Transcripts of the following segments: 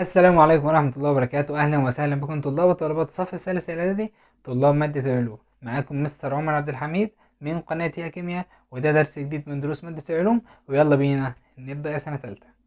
السلام عليكم ورحمة الله وبركاته أهلا وسهلا بكم طلاب وطالبات الصف الثالث الإعدادي طلاب مادة العلوم معاكم مستر عمر عبد الحميد من قناة يا كيمياء وده درس جديد من دروس مادة العلوم ويلا بينا نبدأ يا سنة تالتة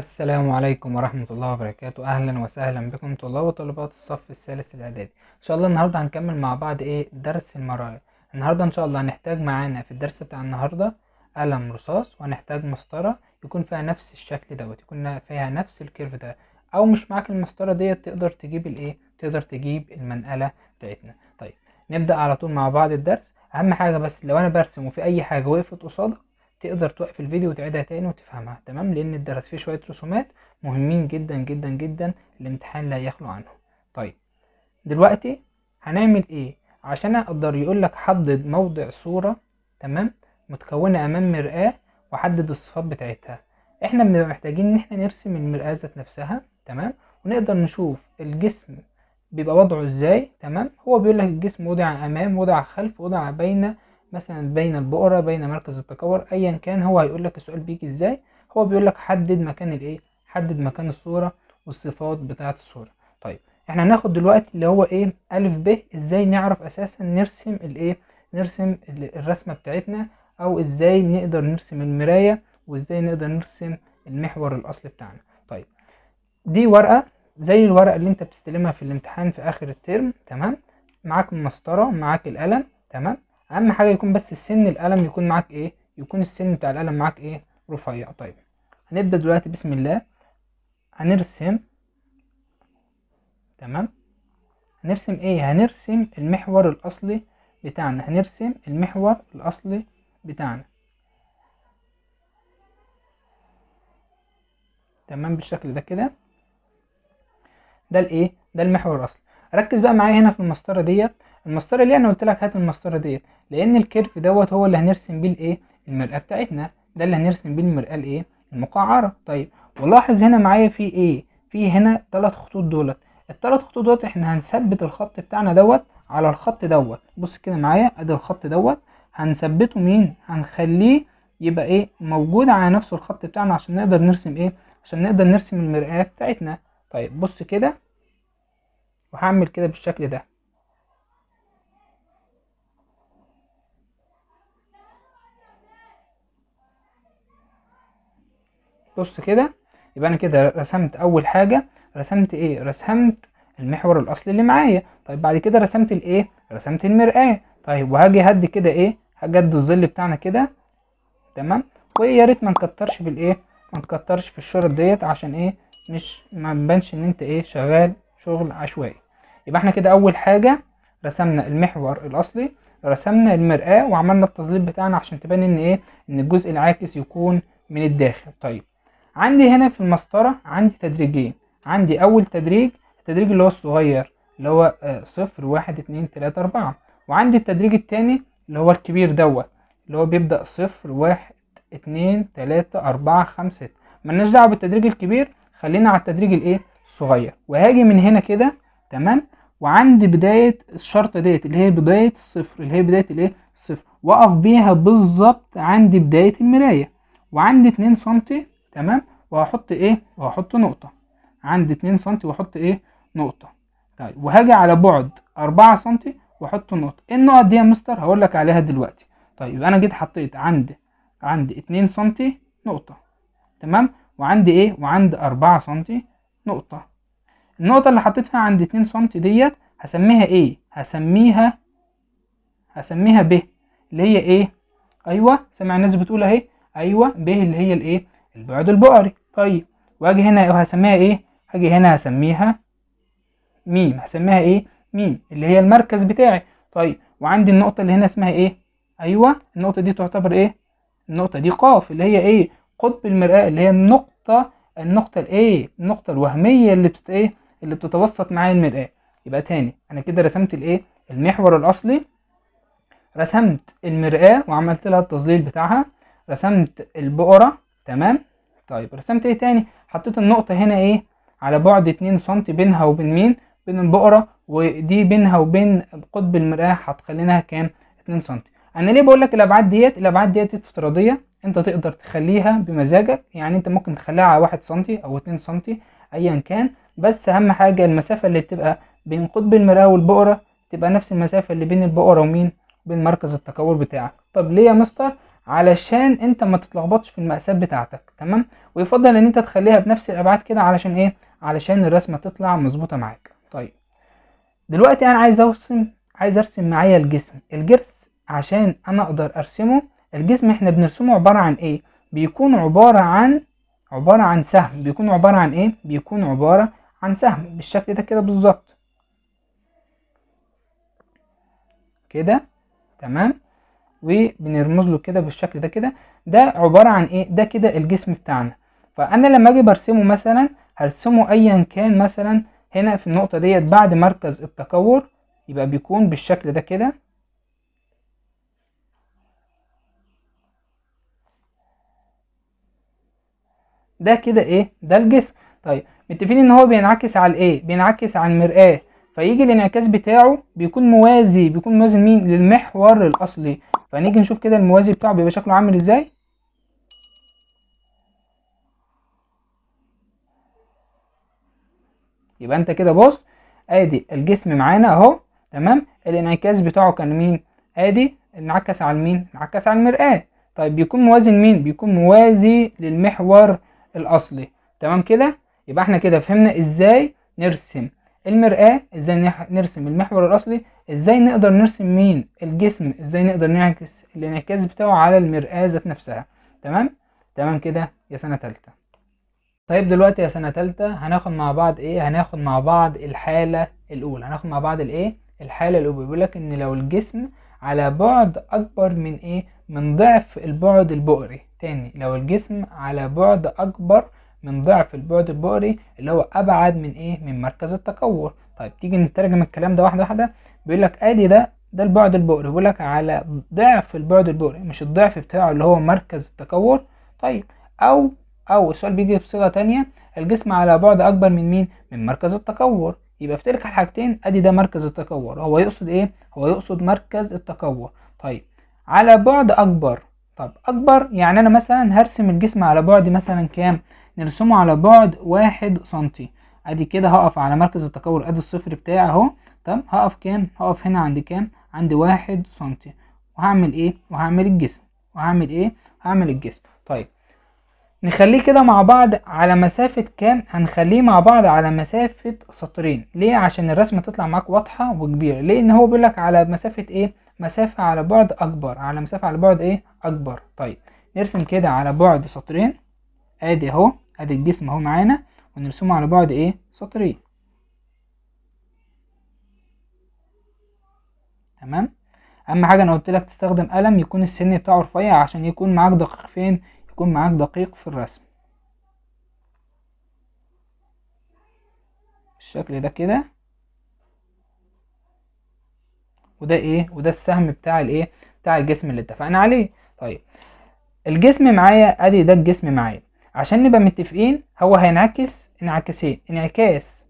السلام عليكم ورحمة الله وبركاته أهلا وسهلا بكم طلاب وطالبات الصف الثالث الإعدادي إن شاء الله النهاردة هنكمل مع بعض إيه درس المرايا النهاردة إن شاء الله هنحتاج معانا في الدرس بتاع النهاردة قلم رصاص وهنحتاج مسطرة يكون فيها نفس الشكل دوت يكون فيها نفس الكيرف ده أو مش معاك المسطرة ديت تقدر تجيب الإيه تقدر تجيب المنقلة بتاعتنا طيب نبدأ على طول مع بعض الدرس أهم حاجة بس لو أنا برسم وفي أي حاجة وقفت قصادك تقدر توقف الفيديو وتعيدها تاني وتفهمها تمام لان اتدرس فيه شويه رسومات مهمين جدا جدا جدا الامتحان لا يخلو عنهم طيب دلوقتي هنعمل ايه عشان اقدر يقول لك حدد موضع صوره تمام متكونه امام مرآه وحدد الصفات بتاعتها احنا بنبقى محتاجين ان احنا نرسم المرآة ذات نفسها تمام ونقدر نشوف الجسم بيبقى وضعه ازاي تمام هو بيقول لك الجسم وضع امام وضع خلف وضع بين مثلا بين البؤرة بين مركز التكور ايا كان هو هيقول لك السؤال بيجي ازاي هو بيقول لك حدد مكان الايه حدد مكان الصورة والصفات بتاعة الصورة طيب احنا هناخد دلوقتي اللي هو ايه الف ب ازاي نعرف اساسا نرسم الايه نرسم الرسمة بتاعتنا او ازاي نقدر نرسم المراية وازاي نقدر نرسم المحور الاصلي بتاعنا طيب دي ورقة زي الورقة اللي انت بتستلمها في الامتحان في اخر الترم تمام معاك المسطرة معاك القلم تمام اهم حاجه يكون بس السن القلم يكون معاك ايه يكون السن بتاع القلم معاك ايه رفيع طيب هنبدا دلوقتي بسم الله هنرسم تمام هنرسم ايه هنرسم المحور الاصلي بتاعنا هنرسم المحور الاصلي بتاعنا تمام بالشكل ده كده ده الايه ده المحور الاصلي ركز بقى معايا هنا في المسطره ديت المسطره اللي انا قلت لك هات المسطره ديت لان الكيرف دوت هو اللي هنرسم بيه الايه المرآة بتاعتنا ده اللي هنرسم بيه المرآة الايه المقعرة طيب ولاحظ هنا معايا في ايه في هنا ثلاث خطوط دولت الثلاث خطوط دولت احنا هنثبت الخط بتاعنا دوت على الخط دوت بص كده معايا ادي الخط دوت هنثبته مين هنخليه يبقى ايه موجود على نفس الخط بتاعنا عشان نقدر نرسم ايه عشان نقدر نرسم المرآة بتاعتنا طيب بص كده وهعمل كده بالشكل ده بص كده يبقى انا كده رسمت اول حاجه رسمت ايه رسمت المحور الاصلي اللي معايا طيب بعد كده رسمت الايه رسمت المرآة طيب وهاجي هدي كده ايه هجد الظل بتاعنا كده تمام ويا ريت ما نكترش في الايه ما نكترش في الشرط ديت عشان ايه مش ما نبانش ان انت ايه شغال شغل عشوائي يبقى احنا كده اول حاجه رسمنا المحور الاصلي رسمنا المرآة وعملنا التظليل بتاعنا عشان تبان ان ايه ان الجزء العاكس يكون من الداخل طيب عندي هنا في المسطرة عندي تدريجين عندي أول تدريج التدريج اللي هو الصغير اللي هو آه، صفر واحد اتنين تلاتة أربعة وعندي التدريج التاني اللي هو الكبير دوت اللي هو بيبدأ صفر واحد اتنين تلاتة أربعة خمسة ستة ملناش دعوة بالتدريج الكبير خلينا على التدريج الإيه الصغير وهاجي من هنا كده تمام وعندي بداية الشرطة ديت اللي هي بداية الصفر اللي هي بداية الإيه الصفر وأقف بيها بالظبط عندي بداية المراية وعندي اتنين سنتي تمام وهحط ايه وهحط نقطه عند 2 سم واحط ايه نقطه طيب وهاجي على بعد 4 سم واحط نقطه ايه النقط دي يا مستر هقول لك عليها دلوقتي طيب يبقى انا جيت حطيت عند عند 2 سم نقطه تمام وعند ايه وعند 4 سم نقطه النقطه اللي حطيتها عند 2 سم ديت هسميها ايه هسميها هسميها ب اللي هي ايه ايوه سامع الناس بتقول اهي ايوه ب اللي هي الايه البعد البؤري طيب واجي هنا وهسميها ايه هاجي هنا هسميها ميم هسميها ايه ميم اللي هي المركز بتاعي طيب وعندي النقطه اللي هنا اسمها ايه ايوه النقطه دي تعتبر ايه النقطه دي قاف اللي هي ايه قطب المرآة اللي هي النقطه النقطه الايه النقطه الوهميه اللي بتت ايه اللي بتتوسط معايا المرآة يبقى تاني انا كده رسمت الايه المحور الاصلي رسمت المرآة وعملت لها التظليل بتاعها رسمت البؤره تمام طيب رسمت ايه تاني حطيت النقطه هنا ايه على بعد 2 سم بينها وبين مين بين البقره ودي بينها وبين قطب المراه هتخليناها كام 2 سم انا ليه بقول لك الابعاد ديت الابعاد ديت افتراضيه انت تقدر تخليها بمزاجك يعني انت ممكن تخليها على 1 سم او 2 سم ايا كان بس اهم حاجه المسافه اللي بتبقى بين قطب المراه والبقره تبقى نفس المسافه اللي بين البقره ومين بين مركز التكور بتاعك طب ليه يا مستر علشان انت ما تتلخبطش في المقاسات بتاعتك تمام ويفضل ان انت تخليها بنفس الابعاد كده علشان ايه علشان الرسمه تطلع مظبوطه معاك طيب دلوقتي انا عايز ارسم عايز ارسم معايا الجسم الجرس عشان انا اقدر ارسمه الجسم احنا بنرسمه عباره عن ايه بيكون عباره عن عباره عن سهم بيكون عباره عن ايه بيكون عباره عن سهم بالشكل ده كده بالظبط كده تمام وبنرمز له كده بالشكل ده كده ده عباره عن ايه ده كده الجسم بتاعنا فانا لما اجي برسمه مثلا هرسمه ايا كان مثلا هنا في النقطه ديت بعد مركز التكور يبقى بيكون بالشكل ده كده ده كده ايه ده الجسم طيب متفقين ان هو بينعكس على ايه بينعكس على المرآة فيجي الانعكاس بتاعه بيكون موازي بيكون موازي لمين للمحور الاصلي فنيجي نشوف كده الموازي بتاعه بيبقى شكله عامل ازاي يبقى انت كده بص ادي الجسم معانا اهو تمام الانعكاس بتاعه كان مين ادي انعكس على مين انعكس على المرآة طيب بيكون موازي لمين بيكون موازي للمحور الاصلي تمام كده يبقى احنا كده فهمنا ازاي نرسم المرآة ازاي نرسم المحور الأصلي ازاي نقدر نرسم مين الجسم ازاي نقدر نعكس الانعكاس بتاعه على المرآة ذات نفسها تمام تمام كده يا سنة تالتة طيب دلوقتي يا سنة تالتة هناخد مع بعض ايه هناخد مع بعض الحالة الأولى هناخد مع بعض الايه الحالة الأولى بيقول لك ان لو الجسم على بعد أكبر من ايه من ضعف البعد البؤري تاني لو الجسم على بعد أكبر من ضعف البعد البؤري اللي هو ابعد من ايه من مركز التكور طيب تيجي نترجم الكلام ده واحده واحده بيقول لك ادي ده ده البعد البؤري بيقول لك على ضعف البعد البؤري مش الضعف بتاعه اللي هو مركز التكور طيب او او السؤال بيجي بصيغه ثانيه الجسم على بعد اكبر من مين من مركز التكور يبقى افترك على الحاجتين ادي ده مركز التكور هو يقصد ايه هو يقصد مركز التكور طيب على بعد اكبر طب اكبر يعني انا مثلا هرسم الجسم على بعد مثلا كام نرسمه على بعد واحد سنتي ادي كده هقف على مركز التكور ادي الصفر بتاعي اهو طب هقف كام هقف هنا عند كام عند واحد سنتي وهعمل ايه وهعمل الجسم وهعمل ايه هعمل الجسم طيب نخليه كده مع بعض على مسافة كام هنخليه مع بعض على مسافة سطرين ليه عشان الرسمة تطلع معاك واضحة وكبيرة لان هو بيقولك على مسافة ايه مسافة على بعد اكبر على مسافة على بعد ايه اكبر طيب نرسم كده على بعد سطرين ادي اهو ادي الجسم اهو معانا ونرسمه على بعد ايه سطرين تمام اهم حاجه انا قلت لك تستخدم قلم يكون السن بتاعه رفيع عشان يكون معاك دقيق فين يكون معاك دقيق في الرسم بالشكل ده كده وده ايه وده السهم بتاع الايه بتاع الجسم اللي اتفقنا عليه طيب الجسم معايا ادي ده الجسم معايا عشان نبقى متفقين هو هينعكس انعكاسين انعكاس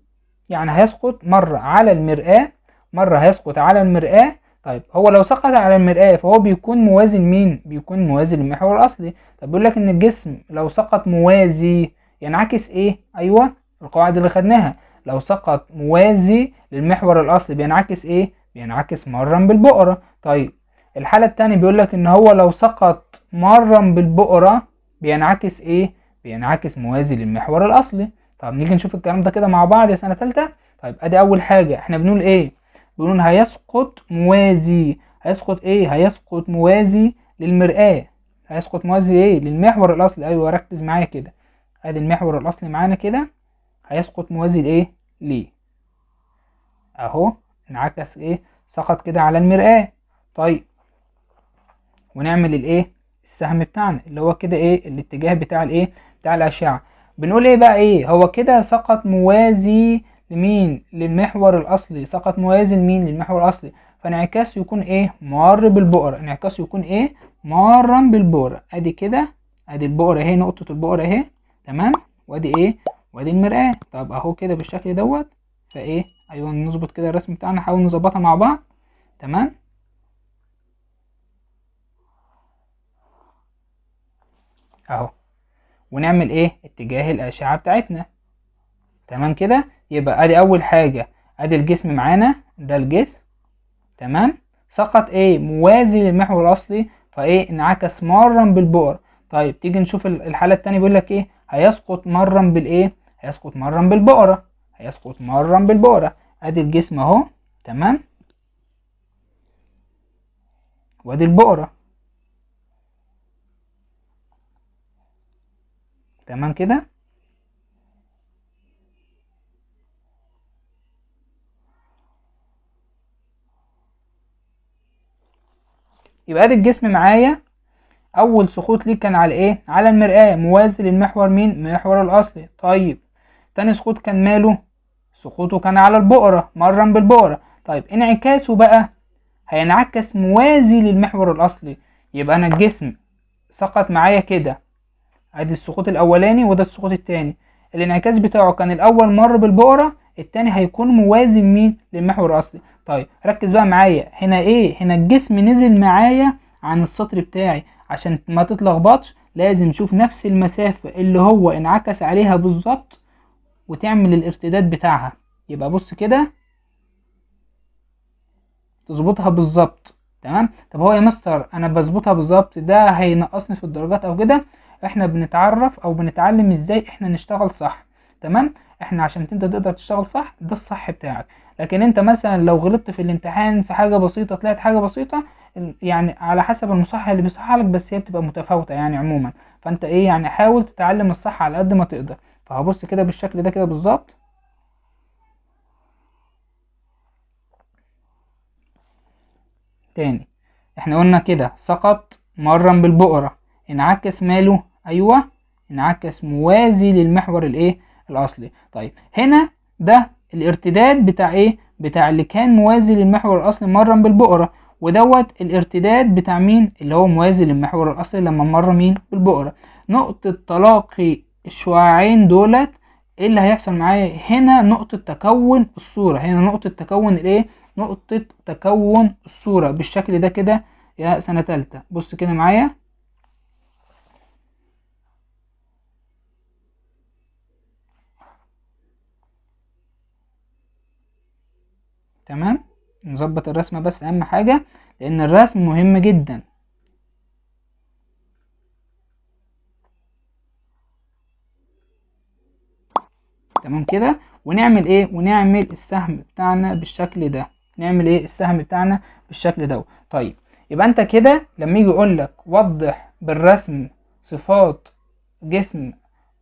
يعني هيسقط مرة على المرآة مرة هيسقط على المرآة طيب هو لو سقط على المرآة فهو بيكون موازي لمين؟ بيكون موازي للمحور الأصلي طب بيقول لك إن الجسم لو سقط موازي ينعكس إيه؟ أيوه القواعد اللي خدناها لو سقط موازي للمحور الأصلي بينعكس إيه؟ بينعكس مرة بالبؤرة طيب الحالة التانية بيقول لك إن هو لو سقط مرة بالبؤرة بينعكس إيه؟ بينعكس موازي للمحور الأصلي طب نيجي نشوف الكلام ده كده مع بعض يا سنة تالتة طيب أدي أول حاجة إحنا بنقول إيه؟ بنقول هيسقط موازي هيسقط إيه؟ هيسقط موازي للمرآة هيسقط موازي إيه؟ للمحور الأصلي أيوه ركز معايا كده أدي المحور الأصلي معانا كده هيسقط موازي لإيه؟ ليه أهو انعكس إيه؟ سقط كده على المرآة طيب ونعمل الإيه؟ السهم بتاعنا اللي هو كده ايه الاتجاه بتاع الايه بتاع الأشعة بنقول ايه بقى ايه هو كده سقط موازي لمين للمحور الأصلي سقط موازي لمين للمحور الأصلي فانعكاسه يكون ايه مار بالبؤرة انعكاسه يكون ايه مارا بالبؤرة ادي كده ادي البؤرة اهي نقطة البؤرة اهي تمام وادي ايه وادي المرآة طب اهو كده بالشكل دوت فايه ايوه نظبط كده الرسم بتاعنا نحاول نظبطها مع بعض تمام اهو ونعمل ايه اتجاه الاشعه بتاعتنا تمام كده يبقى ادي اول حاجه ادي الجسم معانا ده الجسم تمام سقط ايه موازي للمحور الاصلي فايه انعكس مرا بالبؤر طيب تيجي نشوف الحاله التانية بيقول لك ايه هيسقط مرا بالايه هيسقط مرا بالبؤره هيسقط مرا بالبؤره ادي الجسم اهو تمام وادي البؤره تمام كده يبقى ادي الجسم معايا اول سقوط ليه كان على ايه على المرآة موازي للمحور مين محور الاصلي طيب تاني سقوط كان ماله سقوطه كان على البقرة مرن بالبقرة طيب انعكاسه بقى هينعكس موازي للمحور الاصلي يبقى انا الجسم سقط معايا كده ادي السقوط الاولاني وده السقوط الثاني الانعكاس بتاعه كان الاول مر بالبؤره الثاني هيكون موازي مين للمحور الاصلي طيب ركز بقى معايا هنا ايه هنا الجسم نزل معايا عن السطر بتاعي عشان ما تتلخبطش لازم تشوف نفس المسافه اللي هو انعكس عليها بالظبط وتعمل الارتداد بتاعها يبقى بص كده تظبطها بالظبط تمام طب هو يا مستر انا بظبطها بالظبط ده هينقصني في الدرجات او كده احنا بنتعرف او بنتعلم ازاي احنا نشتغل صح تمام احنا عشان انت تقدر تشتغل صح ده الصح بتاعك لكن انت مثلا لو غلطت في الامتحان في حاجه بسيطه طلعت حاجه بسيطه يعني على حسب المصحح اللي بيصحح لك بس هي بتبقى متفاوته يعني عموما فانت ايه يعني حاول تتعلم الصح على قد ما تقدر فهبص كده بالشكل ده كده بالظبط تاني احنا قلنا كده سقط مرا بالبقرة انعكس ماله ايوه انعكس موازي للمحور الايه الاصلي طيب هنا ده الارتداد بتاع ايه بتاع اللي كان موازي للمحور الاصلي مرة بالبقرة ودوت الارتداد بتاع مين اللي هو موازي للمحور الاصلي لما مر مين بالبقرة نقطة تلاقي الشعاعين دولت ايه اللي هيحصل معايا هنا نقطة تكون الصورة هنا نقطة تكون الايه نقطة تكون الصورة بالشكل ده كده يا سنة تالتة بص كده معايا تمام نظبط الرسمة بس أهم حاجة لأن الرسم مهم جدا تمام كده ونعمل ايه ونعمل السهم بتاعنا بالشكل ده نعمل ايه السهم بتاعنا بالشكل ده طيب يبقى انت كده لما يجي يقول لك وضح بالرسم صفات جسم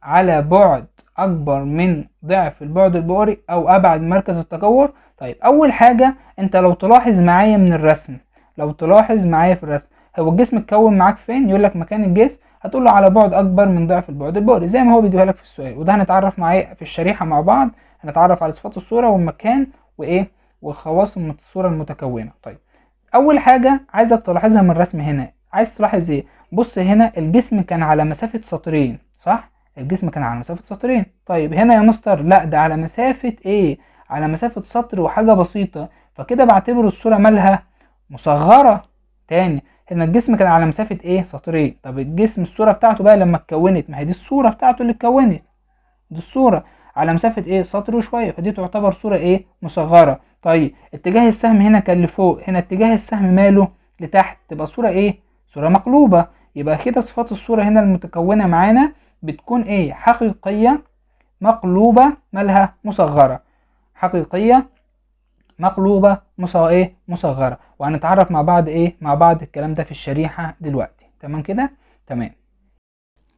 على بعد اكبر من ضعف البعد البؤري او ابعد مركز التكور طيب اول حاجة انت لو تلاحظ معايا من الرسم لو تلاحظ معايا في الرسم هو الجسم اتكون معاك فين يقول لك مكان الجسم هتقول له على بعد اكبر من ضعف البعد البؤري زي ما هو بيديها لك في السؤال وده هنتعرف معايا في الشريحه مع بعض هنتعرف على صفات الصوره والمكان وايه وخواص الصوره المتكونه طيب اول حاجه عايزك تلاحظها من الرسم هنا عايز تلاحظ ايه بص هنا الجسم كان على مسافه سطرين صح الجسم كان على مسافه سطرين طيب هنا يا مستر لا ده على مسافه ايه على مسافة سطر وحاجة بسيطة فكده بعتبر الصورة مالها مصغرة تاني هنا الجسم كان على مسافة ايه سطرين طب الجسم الصورة بتاعته بقى لما اتكونت ما هي دي الصورة بتاعته اللي اتكونت دي الصورة على مسافة ايه سطر وشوية فدي تعتبر صورة ايه مصغرة طيب اتجاه السهم هنا كان لفوق هنا اتجاه السهم ماله لتحت تبقى صورة ايه صورة مقلوبة يبقى كده صفات الصورة هنا المتكونة معانا بتكون ايه حقيقية مقلوبة مالها مصغرة حقيقية مقلوبة ايه مصغرة وهنتعرف مع بعض ايه مع بعض الكلام ده في الشريحة دلوقتي تمام كده تمام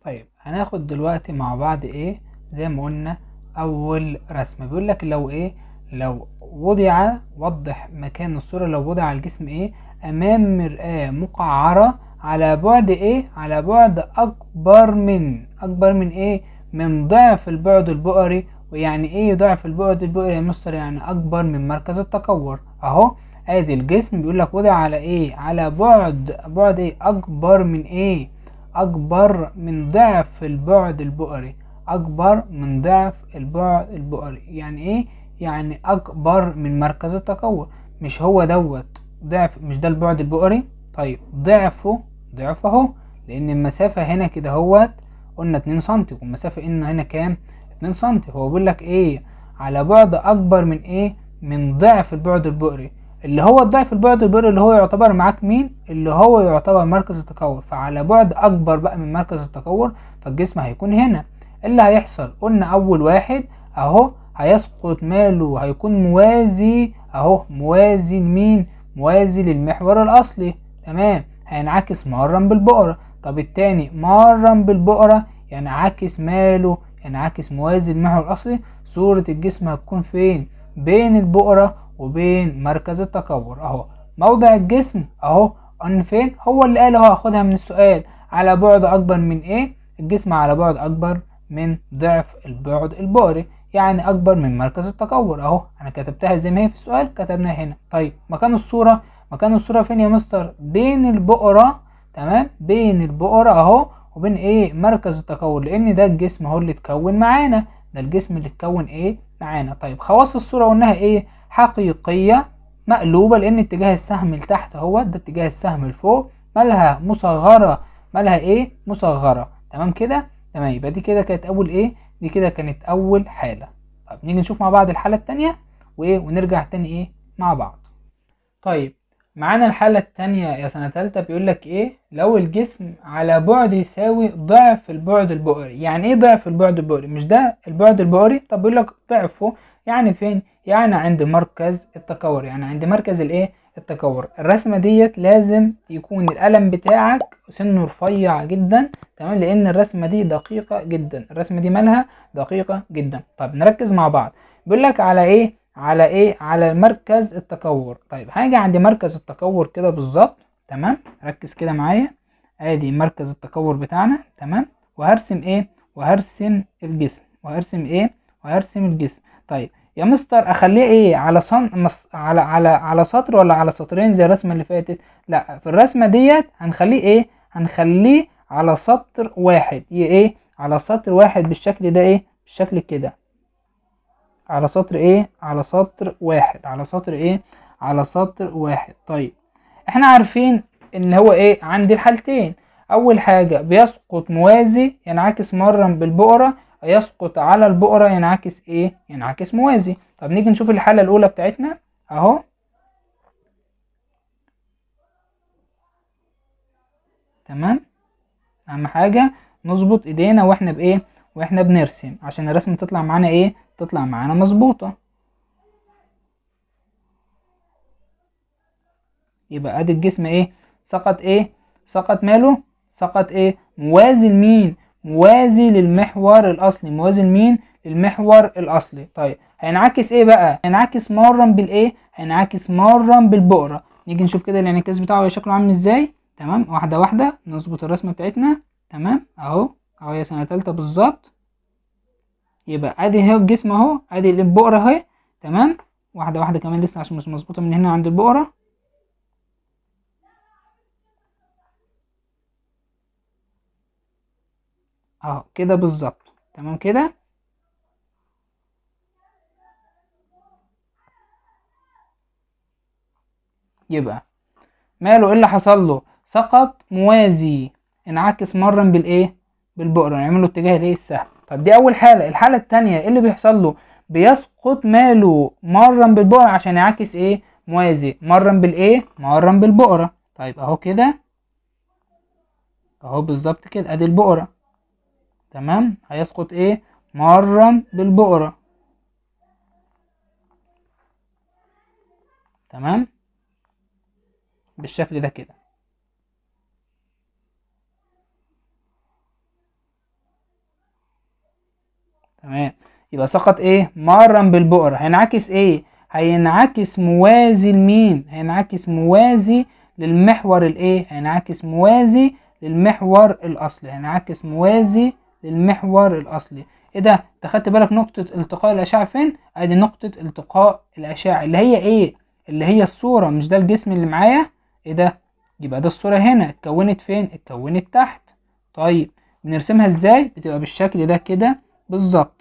طيب هناخد دلوقتي مع بعض ايه زي ما قلنا اول رسمة بيقول لك لو ايه لو وضع وضح مكان الصورة لو وضع الجسم ايه امام مرآة مقعرة على بعد ايه على بعد اكبر من اكبر من ايه من ضعف البعد البؤري ويعني ايه ضعف البؤره دي يا هي مستر يعني اكبر من مركز التكور اهو ادي الجسم بيقول لك وضع على ايه على بعد بعد ايه اكبر من ايه اكبر من ضعف البعد البؤري اكبر من ضعف البعد البؤري يعني ايه يعني اكبر من مركز التكور مش هو دوت ضعف مش ده البعد البؤري طيب ضعفه ضعفه لان المسافه هنا كده هوت قلنا 2 سم والمسافه ان هنا كام 2 سم هو بيقول لك ايه على بعد اكبر من ايه من ضعف البعد البؤري اللي هو ضعف البعد البؤري اللي هو يعتبر معاك مين اللي هو يعتبر مركز التكور فعلى بعد اكبر بقى من مركز التكور فالجسم هيكون هنا اللي هيحصل قلنا اول واحد اهو هيسقط ماله هيكون موازي اهو موازي لمين موازي للمحور الاصلي تمام هينعكس مرا بالبؤرة طب التاني مرا بالبؤرة ينعكس ماله انعكس موازي المحور الاصلي صورة الجسم هتكون فين بين البؤرة وبين مركز التكور اهو موضع الجسم اهو ان فين هو اللي قال اهو هاخدها من السؤال على بعد اكبر من ايه الجسم على بعد اكبر من ضعف البعد البؤري يعني اكبر من مركز التكور اهو انا كتبتها زي ما هي في السؤال كتبناها هنا طيب مكان الصورة مكان الصورة فين يا مستر بين البؤرة تمام بين البؤرة اهو وبين ايه مركز التكون لان ده الجسم هو اللي اتكون معانا ده الجسم اللي اتكون ايه معانا طيب خواص الصورة قلناها ايه حقيقية مقلوبة لان اتجاه السهم لتحت هو ده اتجاه السهم لفوق مالها مصغرة مالها ايه مصغرة تمام كده تمام يبقى دي كده كانت اول ايه دي كده كانت اول حالة طب نيجي نشوف مع بعض الحالة التانية وايه ونرجع تاني ايه مع بعض طيب معانا الحالة التانية يا سنة تالتة بيقولك ايه لو الجسم على بعد يساوي ضعف البعد البؤري يعني ايه ضعف البعد البؤري مش ده البعد البؤري طب بيقولك ضعفه يعني فين يعني عند مركز التكور يعني عند مركز الايه التكور الرسمة ديت لازم يكون القلم بتاعك سنه رفيع جدا تمام لان الرسمة دي دقيقة جدا الرسمة دي مالها دقيقة جدا طب نركز مع بعض بيقولك على ايه على ايه على مركز التكور طيب هاجي عند مركز التكور كده بالظبط تمام ركز كده معايا ادي مركز التكور بتاعنا تمام وهرسم ايه وهرسم الجسم وهرسم ايه وهرسم الجسم طيب يا مستر اخليه ايه على صن... مص... على على على سطر ولا على سطرين زي الرسمه اللي فاتت لا في الرسمه ديت هنخليه ايه هنخليه على سطر واحد ايه على سطر واحد بالشكل ده ايه بالشكل كده على سطر ايه على سطر واحد على سطر ايه على سطر واحد طيب احنا عارفين ان هو ايه عندي الحالتين اول حاجة بيسقط موازي ينعكس مرة بالبؤرة يسقط على البؤرة ينعكس ايه ينعكس موازي طب نيجي نشوف الحالة الاولى بتاعتنا اهو تمام اهم حاجة نظبط ايدينا واحنا بايه واحنا بنرسم عشان الرسمة تطلع معانا ايه تطلع معانا مظبوطة يبقى ادي الجسم ايه سقط ايه سقط ماله سقط ايه موازي لمين موازي للمحور الاصلي موازي لمين للمحور الاصلي طيب هينعكس ايه بقى هينعكس مرة بالايه هينعكس مرة بالبقره نيجي نشوف كده الانعكاس بتاعه شكله عامل ازاي تمام واحده واحده نظبط الرسمه بتاعتنا تمام اهو اهو هي سنة تالتة بالظبط يبقى ادي اهي الجسم اهو ادي البقرة اهي تمام واحدة واحدة كمان لسه عشان مش مظبوطة من هنا عند البقرة اهو كده بالظبط تمام كده يبقى ماله ايه اللي حصل له سقط موازي انعكس مرن بالايه بالبؤرة نعمل يعني له اتجاه الايه السهم طب دي اول حالة الحالة التانية إيه اللي بيحصل له بيسقط ماله مرا بالبؤرة عشان يعكس ايه موازي مرا بالايه مرا بالبؤرة طيب اهو كده اهو بالظبط كده ادي البؤرة تمام هيسقط ايه مرا بالبؤرة تمام بالشكل ده كده تمام يبقى سقط ايه مارا بالبؤر هينعكس ايه هينعكس موازي لمين هينعكس موازي للمحور الايه هينعكس موازي للمحور الاصلي هينعكس موازي للمحور الاصلي ايه ده انت خدت بالك نقطه التقاء الاشعه فين ادي نقطه التقاء الاشعه اللي هي ايه اللي هي الصوره مش ده الجسم اللي معايا ايه ده يبقى ده الصوره هنا اتكونت فين اتكونت تحت طيب بنرسمها ازاي بتبقى بالشكل ده كده بالظبط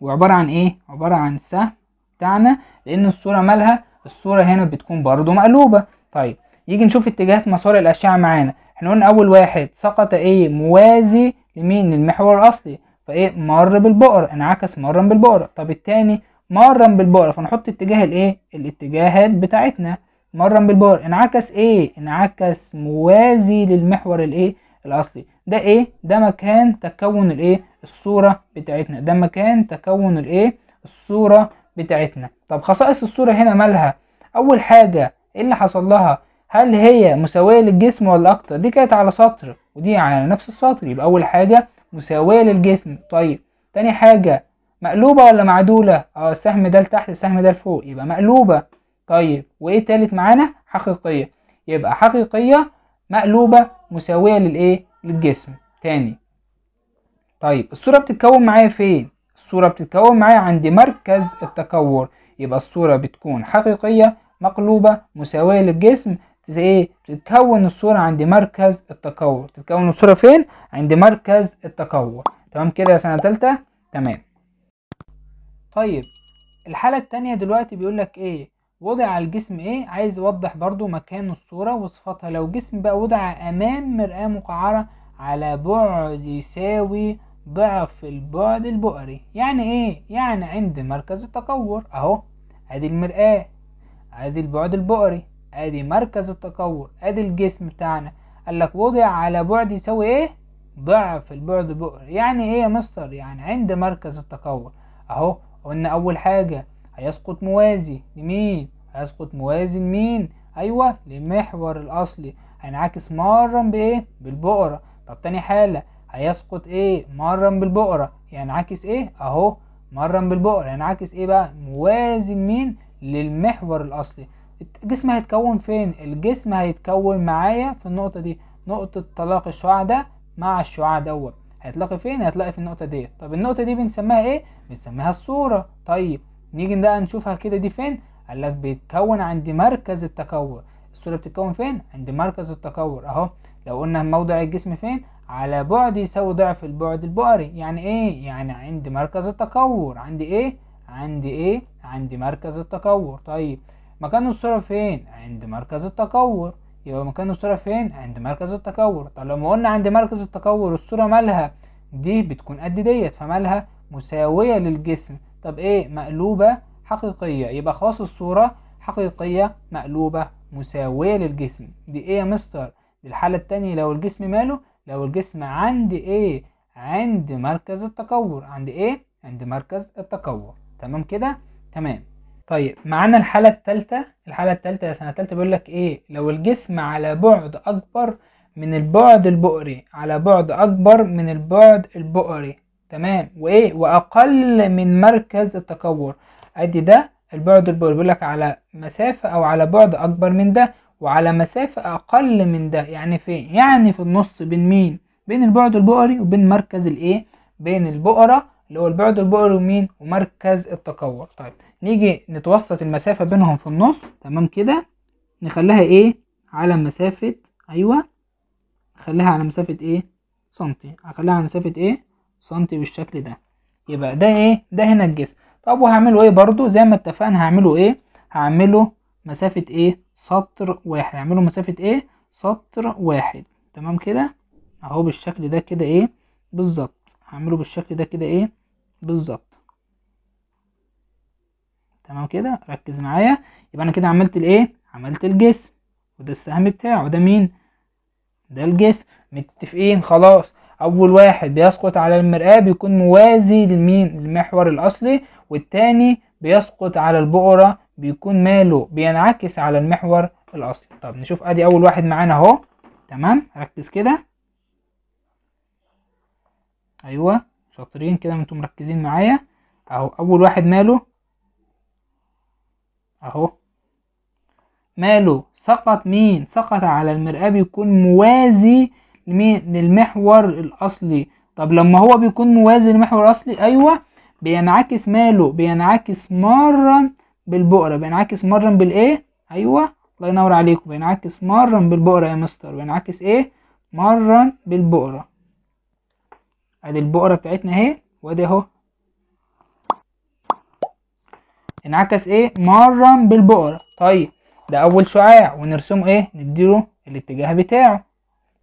وعبارة عن ايه عبارة عن سهم بتاعنا لان الصورة مالها الصورة هنا بتكون برضو مقلوبة طيب يجي نشوف اتجاهات مسار الأشعة معانا احنا قلنا أول واحد سقط ايه موازي لمين للمحور الأصلي فايه مر بالبؤرة انعكس مرا بالبؤرة طب التاني مرا بالبؤرة فنحط اتجاه الايه الاتجاهات بتاعتنا مرا بالبؤرة انعكس ايه انعكس موازي للمحور الايه الاصلي ده ايه ده مكان تكون الايه الصوره بتاعتنا ده مكان تكون الايه الصوره بتاعتنا طب خصائص الصوره هنا مالها اول حاجه ايه اللي حصل لها هل هي مساويه للجسم ولا اكتر دي كانت على سطر ودي على نفس السطر يبقى اول حاجه مساويه للجسم طيب تاني حاجه مقلوبه ولا معدوله اه السهم ده لتحت السهم ده لفوق يبقى مقلوبه طيب وايه تالت معانا حقيقيه يبقى حقيقيه مقلوبة مساوية للإيه؟ للجسم تاني طيب الصورة بتتكون معايا فين؟ الصورة بتتكون معايا عند مركز التكور يبقى الصورة بتكون حقيقية مقلوبة مساوية للجسم ايه بتتكون الصورة عند مركز التكور تتكون الصورة فين عند مركز التكور تمام كده يا سنة تالتة تمام طيب الحالة التانية دلوقتي بيقول لك ايه وضع الجسم ايه عايز اوضح برضو مكان الصورة وصفاتها لو جسم بقى وضع امام مرآة مقعرة على بعد يساوي ضعف البعد البؤري يعني ايه يعني عند مركز التقور اهو ادي المرآة ادي البعد البؤري ادي مركز التقور ادي الجسم بتاعنا قالك وضع على بعد يساوي ايه ضعف البعد البؤري يعني ايه يا مستر يعني عند مركز التقور اهو قلنا اول حاجة هيسقط موازي لمين هيسقط موازي لمين ايوه للمحور الاصلي هينعكس مرة بايه بالبقرة طب تاني حالة هيسقط ايه مرة بالبقرة ينعكس ايه اهو مرة بالبقرة ينعكس ايه بقى موازي لمين للمحور الاصلي الجسم هيتكون فين الجسم هيتكون معايا في النقطة دي نقطة تلاقي الشعاع ده مع الشعاع دوت هيتلاقي فين هيتلاقي في النقطة ديت طب النقطة دي بنسميها ايه بنسميها الصورة طيب نيجي بقى نشوفها كده دي فين قال لك بيتكون عند مركز التكور الصوره بتتكون فين عند مركز التكور اهو لو قلنا موضع الجسم فين على بعد يساوي ضعف البعد البؤري يعني ايه يعني عند مركز التكور عند ايه عند ايه عند مركز التكور طيب مكان الصوره فين عند مركز التكور يبقى مكان الصوره فين عند مركز التكور طب لما قلنا عند مركز التكور الصوره مالها دي بتكون قد ديت فمالها مساويه للجسم طب ايه مقلوبة حقيقية يبقى خلاص الصورة حقيقية مقلوبة مساوية للجسم دي ايه يا مستر الحالة التانية لو الجسم ماله لو الجسم عند ايه عند مركز التكور عند ايه عند مركز التكور تمام كده تمام طيب معانا الحالة التالتة الحالة التالتة يا سنة تالتة بيقول لك ايه لو الجسم على بعد اكبر من البعد البؤري على بعد اكبر من البعد البؤري تمام وايه واقل من مركز التكور ادي ده البعد البول بيقول لك على مسافه او على بعد اكبر من ده وعلى مسافه اقل من ده يعني فين يعني في النص بين مين بين البعد البؤري وبين مركز الايه بين البؤره اللي هو البعد البؤري ومين ومركز التكور طيب نيجي نتوسط المسافه بينهم في النص تمام كده نخليها ايه على مسافه ايوه نخليها على مسافه ايه سنتي هخليها على مسافه ايه سنتي بالشكل ده يبقى ده ايه ده هنا الجسم طب وهعمله ايه برضو زي ما اتفقنا هعمله ايه هعمله مسافة ايه سطر واحد هعمله مسافة ايه سطر واحد تمام كده اهو بالشكل ده كده ايه بالظبط هعمله بالشكل ده كده ايه بالظبط تمام كده ركز معايا يبقى انا كده عملت الايه عملت الجسم وده السهم بتاعه ده مين ده الجسم متفقين خلاص اول واحد بيسقط على المرآة بيكون موازي لمين المحور الاصلي والتاني بيسقط على البؤرة بيكون ماله بينعكس على المحور الاصلي طب نشوف ادي اول واحد معانا اهو تمام ركز كده ايوه شاطرين كده انتم مركزين معايا اهو اول واحد ماله اهو ماله سقط مين سقط على المرآة بيكون موازي للمحور الأصلي طب لما هو بيكون موازي للمحور الأصلي أيوه بينعكس ماله بينعكس مرة بالبؤرة بينعكس مرة بالإيه أيوه الله ينور عليكم بينعكس مرة بالبؤرة يا مستر بينعكس إيه مرة بالبؤرة ادي البؤرة بتاعتنا اهي وادي اهو انعكس ايه مرة بالبؤرة طيب ده اول شعاع ونرسمه ايه نديله الاتجاه بتاعه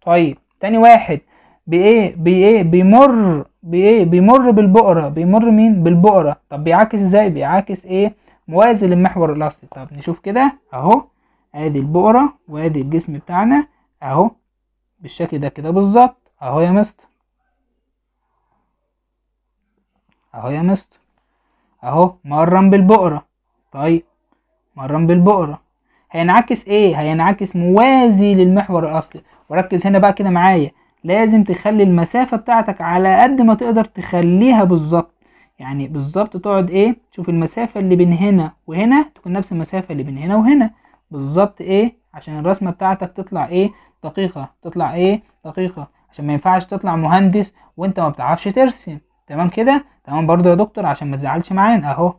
طيب تاني واحد بايه بايه بيمر بايه بيمر بالبؤره بيمر مين بالبؤره طب بيعاكس ازاي بيعاكس ايه موازي للمحور الاصلي طب نشوف كده اهو ادي البؤره وادي الجسم بتاعنا اهو بالشكل ده كده بالظبط اهو يا مستر اهو يا مستر اهو مرن بالبؤره طيب مرن بالبؤره هينعكس ايه هينعكس موازي للمحور الاصلي وركز هنا بقى كده معايا لازم تخلي المسافة بتاعتك على قد ما تقدر تخليها بالظبط يعني بالظبط تقعد ايه تشوف المسافة اللي بين هنا وهنا تكون نفس المسافة اللي بين هنا وهنا بالظبط ايه عشان الرسمة بتاعتك تطلع ايه دقيقة تطلع ايه دقيقة عشان ما ينفعش تطلع مهندس وانت ما بتعرفش ترسم تمام كده تمام برضو يا دكتور عشان ما تزعلش معانا اهو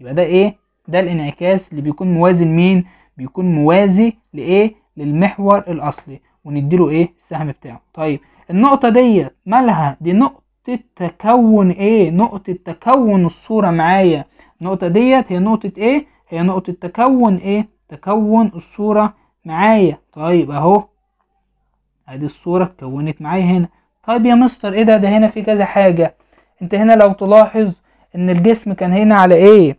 يبقى ده ايه ده الانعكاس اللي بيكون موازن مين بيكون موازي لايه للمحور الاصلي ونديله ايه السهم بتاعه طيب النقطه ديت مالها دي نقطه تكون ايه نقطه تكون الصوره معايا النقطه ديت هي نقطه ايه هي نقطه تكون ايه تكون الصوره معايا طيب اهو ادي الصوره اتكونت معايا هنا طيب يا مستر ايه ده ده هنا في كذا حاجه انت هنا لو تلاحظ ان الجسم كان هنا على ايه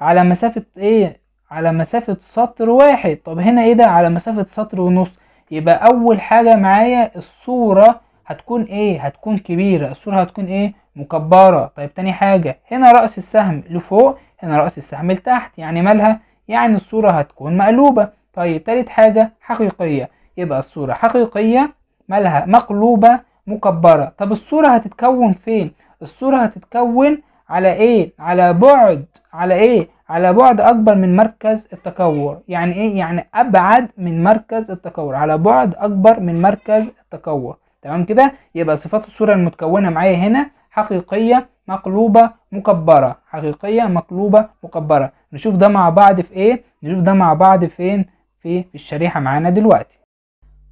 على مسافه ايه على مسافة سطر واحد طب هنا ايه ده على مسافة سطر ونص يبقى اول حاجة معايا الصورة هتكون ايه هتكون كبيرة الصورة هتكون ايه مكبرة طيب تاني حاجة هنا رأس السهم لفوق هنا رأس السهم لتحت يعني مالها يعني الصورة هتكون مقلوبة طيب تالت حاجة حقيقية يبقى الصورة حقيقية مالها مقلوبة مكبرة طب الصورة هتتكون فين الصورة هتتكون على ايه على بعد على ايه على بعد أكبر من مركز التكور يعني إيه؟ يعني أبعد من مركز التكور على بعد أكبر من مركز التكور تمام كده يبقى صفات الصورة المتكونة معايا هنا حقيقية مقلوبة مكبرة حقيقية مقلوبة مكبرة نشوف ده مع بعض في إيه؟ نشوف ده مع بعض فين؟ في, في الشريحة معانا دلوقتي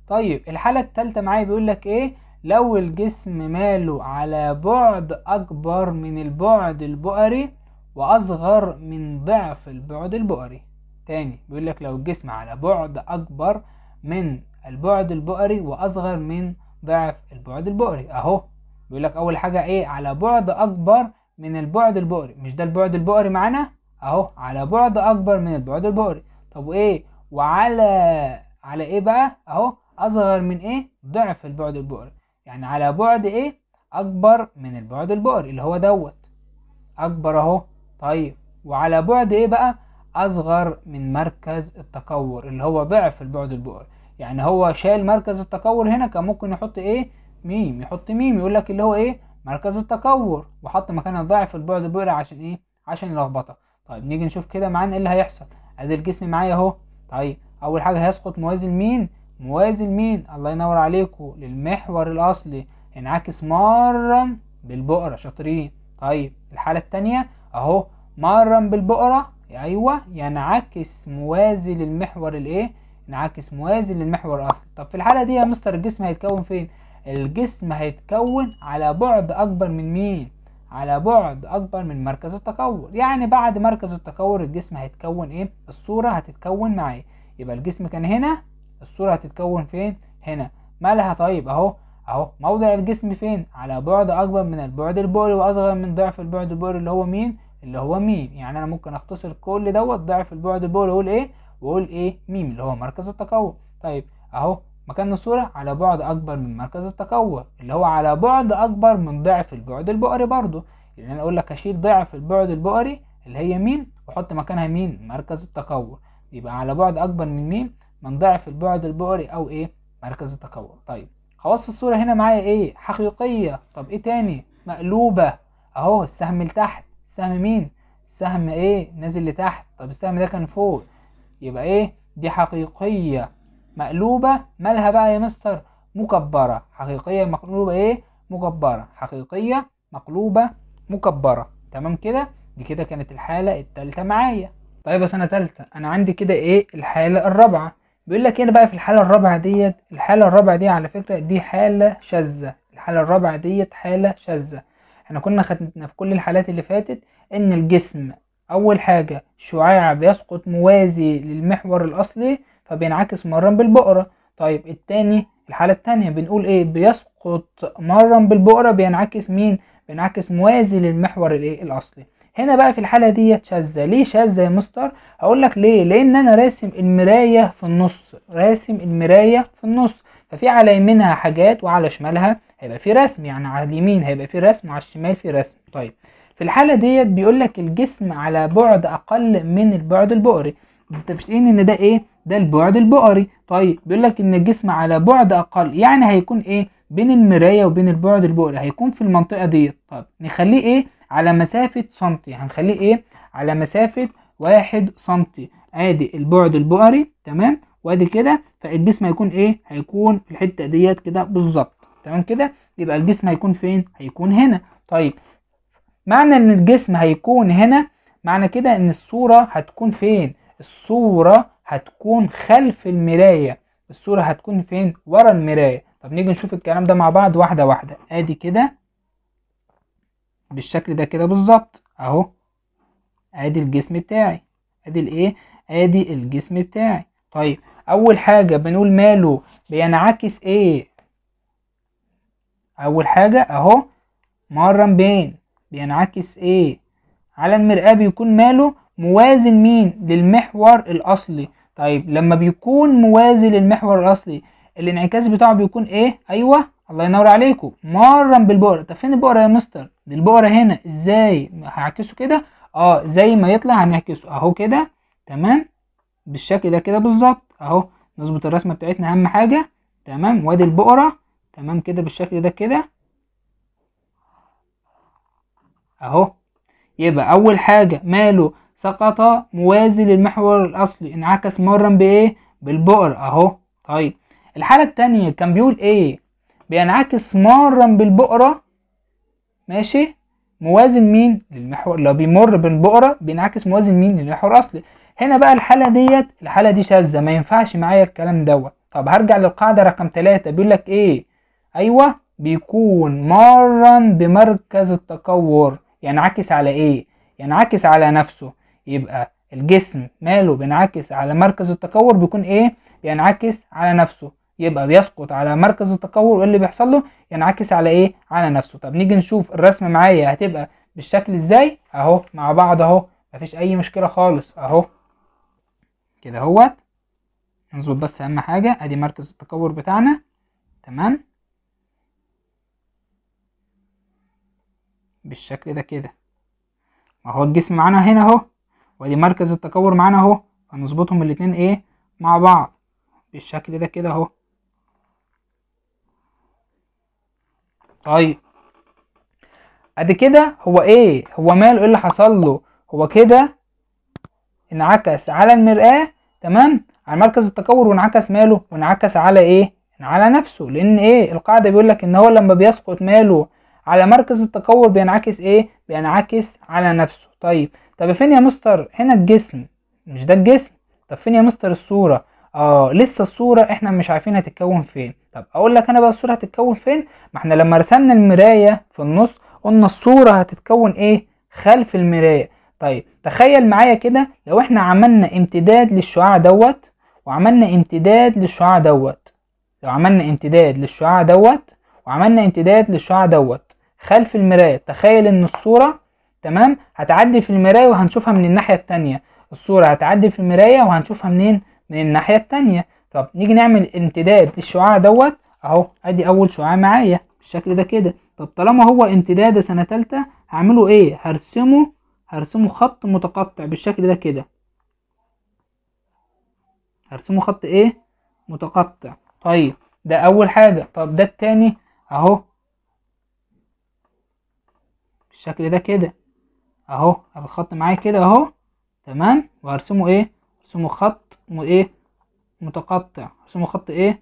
طيب الحالة التالتة معايا بيقول لك إيه؟ لو الجسم ماله على بعد أكبر من البعد البؤري وأصغر من ضعف البعد البؤري تاني بيقول لك لو الجسم على بعد أكبر من البعد البؤري وأصغر من ضعف البعد البؤري أهو بيقول لك أول حاجة إيه على بعد أكبر من البعد البؤري مش ده البعد البؤري معانا أهو على بعد أكبر من البعد البؤري طب وإيه وعلى على إيه بقى أهو أصغر من إيه ضعف البعد البؤري يعني على بعد إيه أكبر من البعد البؤري اللي هو دوت أكبر أهو طيب وعلى بعد ايه بقى اصغر من مركز التكور اللي هو ضعف البعد البؤري يعني هو شال مركز التكور هنا كان ممكن يحط ايه ميم يحط ميم يقول لك اللي هو ايه مركز التكور وحط مكانها ضعف البعد البؤري عشان ايه عشان يلخبطك طيب نيجي نشوف كده معانا ايه اللي هيحصل ادي الجسم معايا اهو طيب اول حاجه هيسقط موازي مين موازي مين الله ينور عليكم للمحور الاصلي انعكس مرا بالبؤره شاطرين طيب الحاله الثانيه اهو مرن بالبقرة ايوه ينعكس موازي للمحور الايه ينعكس موازي للمحور اصلا طب في الحالة دي يا مستر الجسم هيتكون فين الجسم هيتكون على بعد اكبر من مين على بعد اكبر من مركز التكور يعني بعد مركز التكور الجسم هيتكون ايه الصورة هتتكون معي يبقى الجسم كان هنا الصورة هتتكون فين هنا مالها طيب اهو اهو موضع الجسم فين على بعد اكبر من البعد البؤري واصغر من ضعف البعد البؤري اللي هو مين اللي هو ميم يعني انا ممكن اختصر كل دوت ضعف البعد البؤري واقول ايه واقول ايه ميم اللي هو مركز التكون طيب اهو مكان الصورة على بعد أكبر من مركز التكون اللي هو على بعد أكبر من ضعف البعد البؤري برضه يعني أنا أقول لك أشيل ضعف البعد البؤري اللي هي ميم وأحط مكانها مين مركز التكون يبقى على بعد أكبر من ميم من ضعف البعد البؤري أو إيه مركز التكون طيب خواص الصورة هنا معايا ايه حقيقية طب ايه تاني مقلوبة اهو السهم لتحت سهم مين السهم ايه نازل لتحت طب السهم ده كان فوق يبقى ايه دي حقيقية مقلوبة مالها بقى يا مستر مكبرة حقيقية مقلوبة ايه مكبرة حقيقية مقلوبة مكبرة تمام كده دي كده كانت الحالة التالتة معايا طيب يا سنة تالتة انا عندي كده ايه الحالة الرابعة بيقول لك هنا بقى في الحاله الرابعه ديت الحاله الرابعه دي على فكره دي حاله شاذه الحاله الرابعه ديت حاله شاذه احنا كنا خدنا في كل الحالات اللي فاتت ان الجسم اول حاجه شعاع بيسقط موازي للمحور الاصلي فبينعكس مرا بالبؤره طيب التاني الحاله التانيه بنقول ايه بيسقط مرا بالبؤره بينعكس مين بينعكس موازي للمحور الايه الاصلي هنا بقى في الحالة ديت شاذة ليه شاذة يا مستر هقول لك ليه لان انا راسم المراية في النص راسم المراية في النص ففي على يمينها حاجات وعلى شمالها هيبقى في رسم يعني على اليمين هيبقى في رسم وعلى الشمال في رسم طيب في الحالة ديت بيقول لك الجسم على بعد اقل من البعد البؤري متفقين ان ده ايه ده البعد البؤري طيب بيقول لك ان الجسم على بعد اقل يعني هيكون ايه بين المرايه وبين البعد البؤري هيكون في المنطقه ديت طب نخليه ايه على مسافة سنتي هنخليه ايه على مسافة واحد سنتي ادي البعد البؤري تمام وادي كده فالجسم هيكون ايه هيكون في الحتة ديت كده بالظبط تمام كده يبقى الجسم هيكون فين هيكون هنا طيب معنى ان الجسم هيكون هنا معنى كده ان الصورة هتكون فين الصورة هتكون خلف المراية الصورة هتكون فين ورا المراية طب نيجي نشوف الكلام ده مع بعض واحدة واحدة ادي كده بالشكل ده كده بالظبط اهو ادي الجسم بتاعي ادي الايه ادي الجسم بتاعي طيب اول حاجه بنقول ماله بينعكس ايه اول حاجه اهو مرن بين بينعكس ايه على المرآة بيكون ماله موازن مين للمحور الأصلي طيب لما بيكون موازي للمحور الأصلي الانعكاس بتاعه بيكون ايه أيوه الله ينور عليكم مرن بالبؤرة طب فين البؤرة يا مستر البؤرة هنا ازاي هعكسه كده اه زي ما يطلع هنعكسه اهو كده تمام بالشكل ده كده بالظبط اهو نظبط الرسمة بتاعتنا اهم حاجة تمام وادي البؤرة تمام كده بالشكل ده كده اهو يبقى اول حاجة ماله سقط موازي للمحور الاصلي انعكس مرة بايه بالبؤرة اهو طيب الحالة التانية كان بيقول ايه بينعكس مرة بالبؤرة ماشي موازن مين للمحور لو بيمر بالبقرة بينعكس موازن مين للمحور الأصلي هنا بقى الحالة ديت الحالة دي شاذة ما ينفعش معايا الكلام دوت طب هرجع للقاعدة رقم تلاتة بيقول لك إيه أيوه بيكون مارا بمركز التكور ينعكس على إيه ينعكس على نفسه يبقى الجسم ماله بينعكس على مركز التكور بيكون إيه بينعكس على نفسه يبقى بيسقط على مركز التكور واللي بيحصل له ينعكس على ايه على نفسه طب نيجي نشوف الرسمه معايا هتبقى بالشكل ازاي اهو مع بعض اهو مفيش اي مشكله خالص اهو كده اهوت نظبط بس اهم حاجه ادي مركز التكور بتاعنا تمام بالشكل ده كده ما هو الجسم معانا هنا اهو وادي مركز التكور معانا اهو هنظبطهم الاتنين ايه مع بعض بالشكل ده كده اهو طيب بعد كده هو ايه هو ماله ايه اللي حصل له هو كده انعكس على المرآة تمام على مركز التكور وانعكس ماله وانعكس على ايه على نفسه لان ايه القاعدة بيقول لك ان هو لما بيسقط ماله على مركز التكور بينعكس ايه بينعكس على نفسه طيب طب فين يا مستر هنا الجسم مش ده الجسم طب فين يا مستر الصورة اه لسه الصورة احنا مش عارفين هتتكون فين طب اقول لك انا بقى الصوره هتتكون فين ما احنا لما رسمنا المرايه في النص قلنا الصوره هتتكون ايه خلف المرايه طيب تخيل معايا كده لو احنا عملنا امتداد للشعاع دوت وعملنا امتداد للشعاع دوت لو عملنا امتداد للشعاع دوت وعملنا امتداد للشعاع دوت خلف المرايه تخيل ان الصوره تمام هتعدي في المرايه وهنشوفها من الناحيه التانية الصوره هتعدي في المرايه وهنشوفها منين من الناحيه التانية طب نيجي نعمل امتداد الشعاع دوت اهو ادي اول شعاع معايا بالشكل ده كده طب طالما هو امتداد سنه تالته هعمله ايه هرسمه هرسمه خط متقطع بالشكل ده كده هرسمه خط ايه متقطع طيب ده اول حاجه طب ده التاني اهو بالشكل ده كده اهو الخط معايا كده اهو تمام وهرسمه ايه هرسمه خط ايه متقطع رسمه خط ايه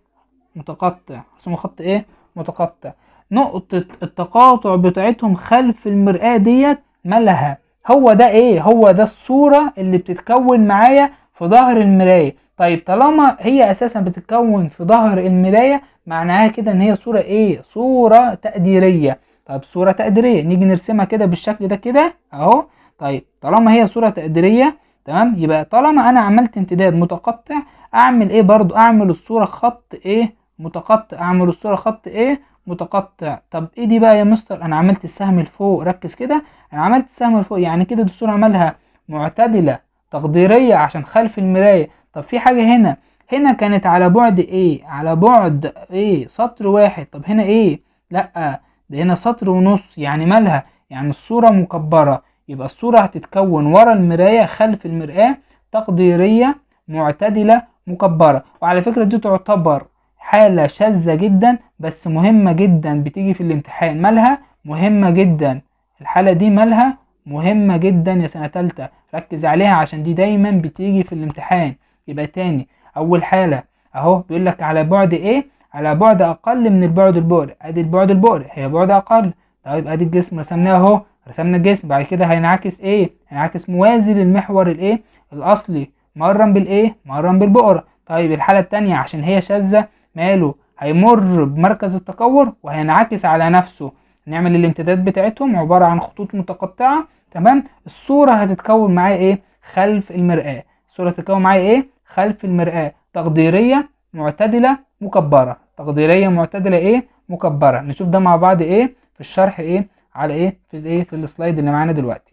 متقطع رسمه خط ايه متقطع نقطة التقاطع بتاعتهم خلف المرآة ديت مالها هو ده ايه هو ده الصورة اللي بتتكون معايا في ظهر المراية طيب طالما هي اساسا بتتكون في ظهر المراية معناها كده ان هي صورة ايه صورة تقديرية طب صورة تقديرية نيجي نرسمها كده بالشكل ده كده اهو طيب طالما هي صورة تقديرية تمام يبقى طالما انا عملت امتداد متقطع اعمل ايه برضو اعمل الصورة خط ايه متقطع اعمل الصورة خط ايه متقطع طب ايه دي بقى يا مستر انا عملت السهم لفوق ركز كده انا عملت السهم لفوق يعني كده دي الصورة عملها معتدلة تقديرية عشان خلف المراية طب في حاجة هنا هنا كانت على بعد ايه على بعد ايه سطر واحد طب هنا ايه لا ده هنا سطر ونص يعني مالها يعني الصورة مكبرة يبقى الصورة هتتكون ورا المراية خلف المرآة تقديرية معتدلة مكبرة وعلى فكرة دي تعتبر حالة شاذة جدا بس مهمة جدا بتيجي في الامتحان مالها مهمة جدا الحالة دي مالها مهمة جدا يا سنة تالتة ركز عليها عشان دي دايما بتيجي في الامتحان يبقى تاني أول حالة أهو بيقول لك على بعد إيه على بعد أقل من البعد البؤري أدي البعد البؤري هي بعد أقل طيب أدي الجسم رسمناه أهو رسمنا الجسم بعد كده هينعكس إيه هينعكس موازي للمحور الإيه الأصلي مرن بالايه مرن بالبقرة طيب الحالة الثانيه عشان هي شاذة ماله هيمر بمركز التكور وهينعكس على نفسه نعمل الامتداد بتاعتهم عبارة عن خطوط متقطعة تمام الصورة هتتكون معايا ايه خلف المرآة الصورة هتتكون معايا ايه خلف المرآة تقديرية معتدلة مكبرة تقديرية معتدلة ايه مكبرة نشوف ده مع بعض ايه في الشرح ايه على ايه في الايه في السلايد اللي معانا دلوقتي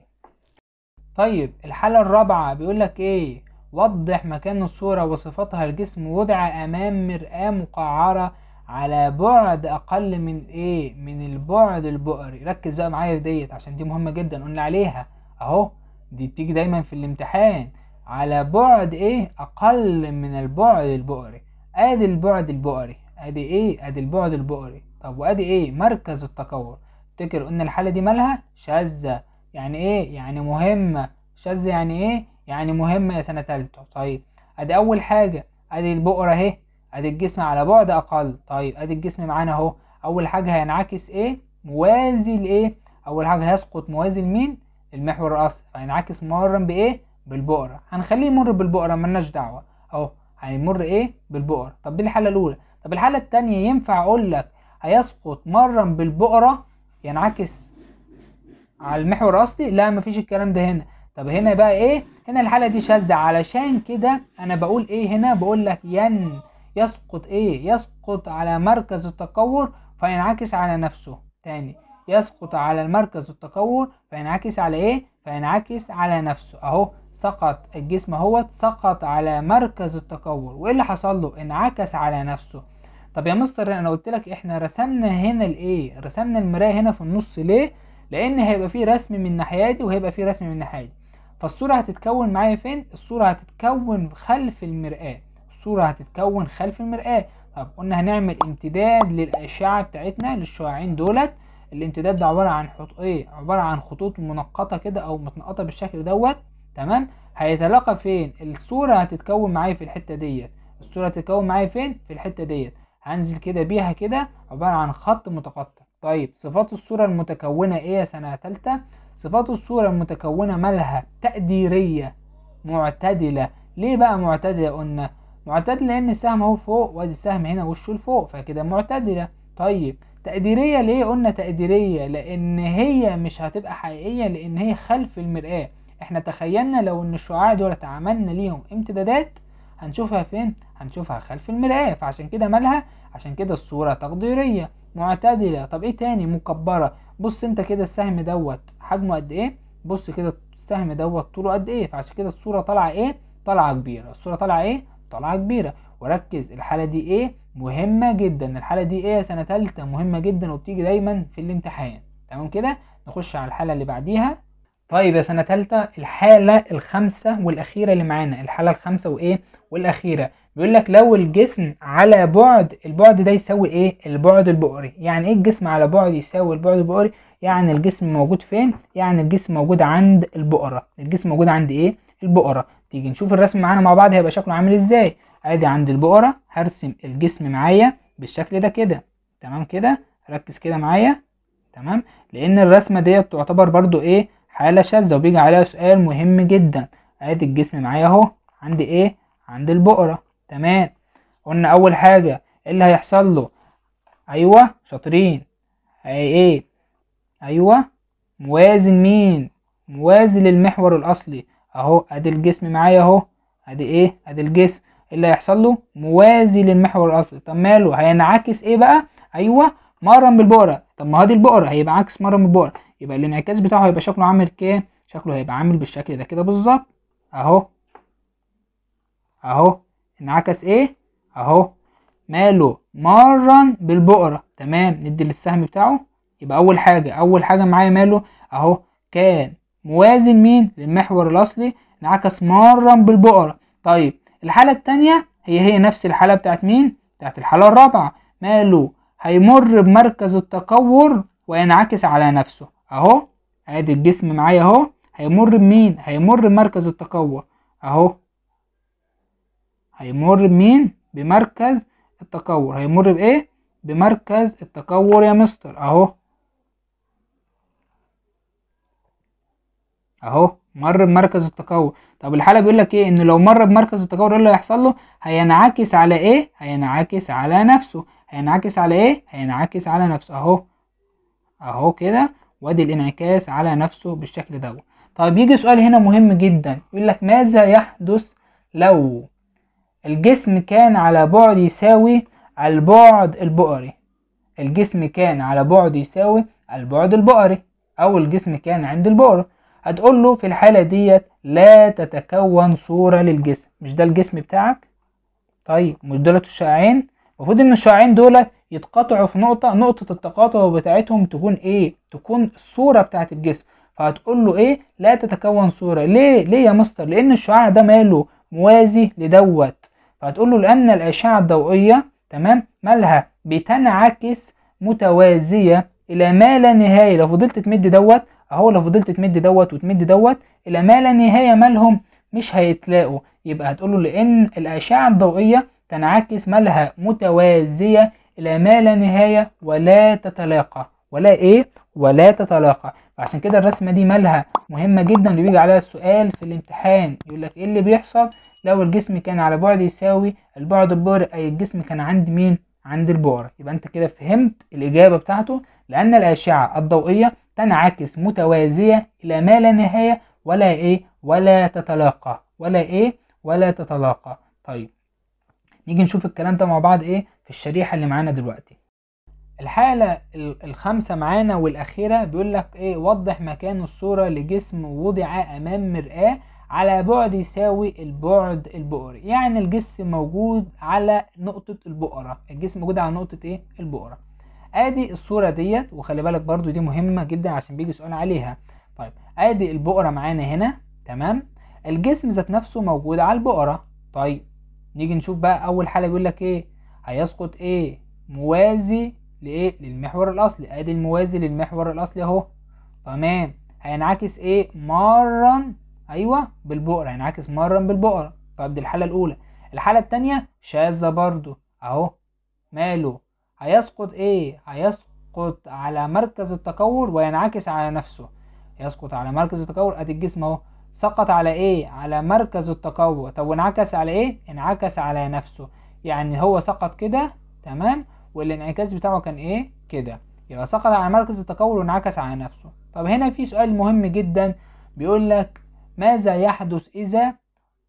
طيب الحالة الرابعة بيقول لك ايه وضح مكان الصورة وصفتها الجسم وضع أمام مرآة مقعرة على بعد أقل من إيه؟ من البعد البؤري ركز بقى معايا في ديت عشان دي مهمة جدا قلنا عليها أهو دي بتيجي دايما في الامتحان على بعد إيه؟ أقل من البعد البؤري أدي البعد البؤري أدي إيه؟ أدي البعد البؤري طب وأدي إيه؟ مركز التكور افتكر قلنا الحالة دي مالها؟ شاذة يعني إيه؟ يعني مهمة شاذة يعني إيه؟ يعني مهمة يا سنة تالتة طيب ادي اول حاجة ادي البقرة اهي ادي الجسم على بعد اقل طيب ادي الجسم معانا اهو اول حاجة هينعكس ايه موازي لايه اول حاجة هيسقط موازي لمين المحور الاصلي فهينعكس مرة بايه بالبقرة هنخليه يمر بالبقرة ملناش دعوة اهو هيمر ايه بالبقرة طب دي الحالة الاولى طب الحالة التانية ينفع اقول لك هيسقط مرا بالبقرة ينعكس على المحور الاصلي لا مفيش الكلام ده هنا طب هنا بقى ايه هنا الحاله دي شاذه علشان كده انا بقول ايه هنا بقول لك ين يسقط ايه يسقط على مركز التكور فينعكس على نفسه تاني يسقط على المركز التكور فينعكس على ايه فينعكس على نفسه اهو سقط الجسم اهوت سقط على مركز التكور وايه اللي حصل له انعكس على نفسه طب يا مستر انا قلت لك احنا رسمنا هنا الايه رسمنا المرايه هنا في النص ليه لان هيبقى فيه رسم من الناحيه دي وهيبقى فيه رسم من الناحيه دي فالصورة هتتكون معايا فين؟ الصورة هتتكون خلف المرآة الصورة هتتكون خلف المرآة طب قلنا هنعمل امتداد للأشعة بتاعتنا للشعاعين دولت الامتداد ده عبارة عن حط ايه؟ عبارة عن خطوط منقطة كده أو متنقطة بالشكل دوت تمام؟ هيتلاقى فين؟ الصورة هتتكون معايا في الحتة ديت الصورة هتتكون معايا فين؟ في الحتة ديت هنزل كده بيها كده عبارة عن خط متقطع طيب صفات الصورة المتكونة ايه يا سنة تالتة؟ صفات الصورة المتكونة مالها تقديرية معتدلة ليه بقى معتدلة قلنا معتدلة لأن السهم أهو فوق وأدي السهم هنا وشه لفوق فكده معتدلة طيب تقديرية ليه قلنا تقديرية لأن هي مش هتبقى حقيقية لأن هي خلف المرآة احنا تخيلنا لو ان الشعاع دول اتعملنا ليهم امتدادات هنشوفها فين هنشوفها خلف المرآة فعشان كده مالها عشان كده الصورة تقديرية معتدلة طب ايه تاني مكبرة بص انت كده السهم دوت حجمه قد ايه بص كده السهم دوت طوله قد ايه فعشان كده الصوره طالعه ايه طالعه كبيره الصوره طالعه ايه طالعه كبيره وركز الحاله دي ايه مهمه جدا الحاله دي ايه يا سنه ثالثه مهمه جدا وبتيجي دايما في الامتحان تمام كده نخش على الحاله اللي بعديها طيب يا سنه ثالثه الحاله الخامسه والاخيره اللي معانا الحاله الخامسه وايه والاخيره بيقول لك لو الجسم على بعد البعد ده يساوي ايه البعد البؤري يعني ايه الجسم على بعد يساوي البعد البؤري يعني الجسم موجود فين يعني الجسم موجود عند البؤره الجسم موجود عند ايه البؤره تيجي نشوف الرسم معانا مع بعض هيبقى شكله عامل ازاي ادي عند البؤره هرسم الجسم معايا بالشكل ده كده تمام كده ركز كده معايا تمام لان الرسمه ديت تعتبر برضو ايه حاله شاذه وبيجي عليها سؤال مهم جدا ادي الجسم معايا اهو عند ايه عند البؤره تمام قلنا اول حاجه ايه اللي هيحصل له ايوه شاطرين ايه ايوه موازن مين موازي للمحور الاصلي اهو ادي الجسم معايا اهو ادي ايه ادي الجسم إيه اللي هيحصل له موازي للمحور الاصلي طب ماله هينعكس ايه بقى ايوه مرن بالبؤره طب ما هادي البؤره هيبقى عكس مرن بالبؤره يبقى الانعكاس بتاعه هيبقى شكله عامل كام شكله هيبقى عامل بالشكل ده كده بالظبط اهو اهو انعكس ايه اهو ماله مرا بالبقرة تمام ندي للسهم بتاعه يبقى اول حاجة اول حاجة معايا ماله اهو كان موازن مين للمحور الاصلي انعكس مرا بالبقرة طيب الحالة التانية هي هي نفس الحالة بتاعت مين بتاعت الحالة الرابعة ماله هيمر بمركز التكور وينعكس على نفسه اهو ادي الجسم معايا اهو هيمر بمين هيمر بمركز التكور اهو هيمر بمين بمركز التكور هيمر بايه بمركز التكور يا مستر اهو اهو مر بمركز التكور طب الحاله بيقول لك ايه ان لو مر بمركز التكور ايه اللي هيحصل له هينعكس على ايه هينعكس على نفسه هينعكس على ايه هينعكس على نفسه اهو اهو كده وادي الانعكاس على نفسه بالشكل ده طيب يجي سؤال هنا مهم جدا يقول لك ماذا يحدث لو الجسم كان على بعد يساوي البعد البؤري الجسم كان على بعد يساوي البعد البؤري أو الجسم كان عند البؤرة هتقول له في الحالة ديت لا تتكون صورة للجسم مش ده الجسم بتاعك طيب مش دولت الشعاعين المفروض ان الشعاعين دول يتقاطعوا في نقطة نقطة التقاطع بتاعتهم تكون ايه تكون الصورة بتاعت الجسم فهتقول له ايه لا تتكون صورة ليه ليه يا مستر لان الشعاع ده ماله موازي لدوت هتقول له لأن الأشعة الضوئية تمام مالها بتنعكس متوازية إلى ما لا نهاية لو فضلت تمد دوت أهو لو فضلت تمد دوت وتمد دوت إلى ما لا نهاية مالهم مش هيتلاقوا يبقى هتقول له لأن الأشعة الضوئية تنعكس مالها متوازية إلى ما لا نهاية ولا تتلاقى ولا إيه ولا تتلاقى عشان كده الرسمه دي مالها مهمه جدا اللي بيجي عليها السؤال في الامتحان يقول لك ايه اللي بيحصل لو الجسم كان على بعد يساوي البعد البعد اي الجسم كان عند مين عند البار يبقى انت كده فهمت الاجابه بتاعته لان الاشعه الضوئيه تنعكس متوازيه الى ما لا نهايه ولا ايه ولا تتلاقى ولا ايه ولا تتلاقى طيب نيجي نشوف الكلام ده مع بعض ايه في الشريحه اللي معانا دلوقتي الحالة الخامسة معانا والأخيرة بيقول لك إيه وضح مكان الصورة لجسم وضع أمام مرآة على بعد يساوي البعد البؤري يعني الجسم موجود على نقطة البؤرة الجسم موجود على نقطة إيه البؤرة ادي الصورة ديت وخلي بالك برضو دي مهمة جدا عشان بيجي سؤال عليها طيب ادي البؤرة معانا هنا تمام الجسم ذات نفسه موجود على البؤرة طيب نيجي نشوف بقى أول حالة بيقول لك إيه هيسقط إيه موازي لايه للمحور الاصلي ادي الموازي للمحور الاصلي اهو تمام هينعكس ايه مرا ايوه بالبؤره هينعكس مرا بالبؤره طب دي الحاله الاولى الحاله التانية شاذه برضو اهو ماله هيسقط ايه هيسقط على مركز التكور وينعكس على نفسه يسقط على مركز التكور ادي الجسم اهو سقط على ايه على مركز التكور طب وانعكس على ايه انعكس على نفسه يعني هو سقط كده تمام والانعكاس بتاعه كان ايه كده يبقى سقط على مركز التكون وانعكس على نفسه طب هنا في سؤال مهم جدا بيقول لك ماذا يحدث اذا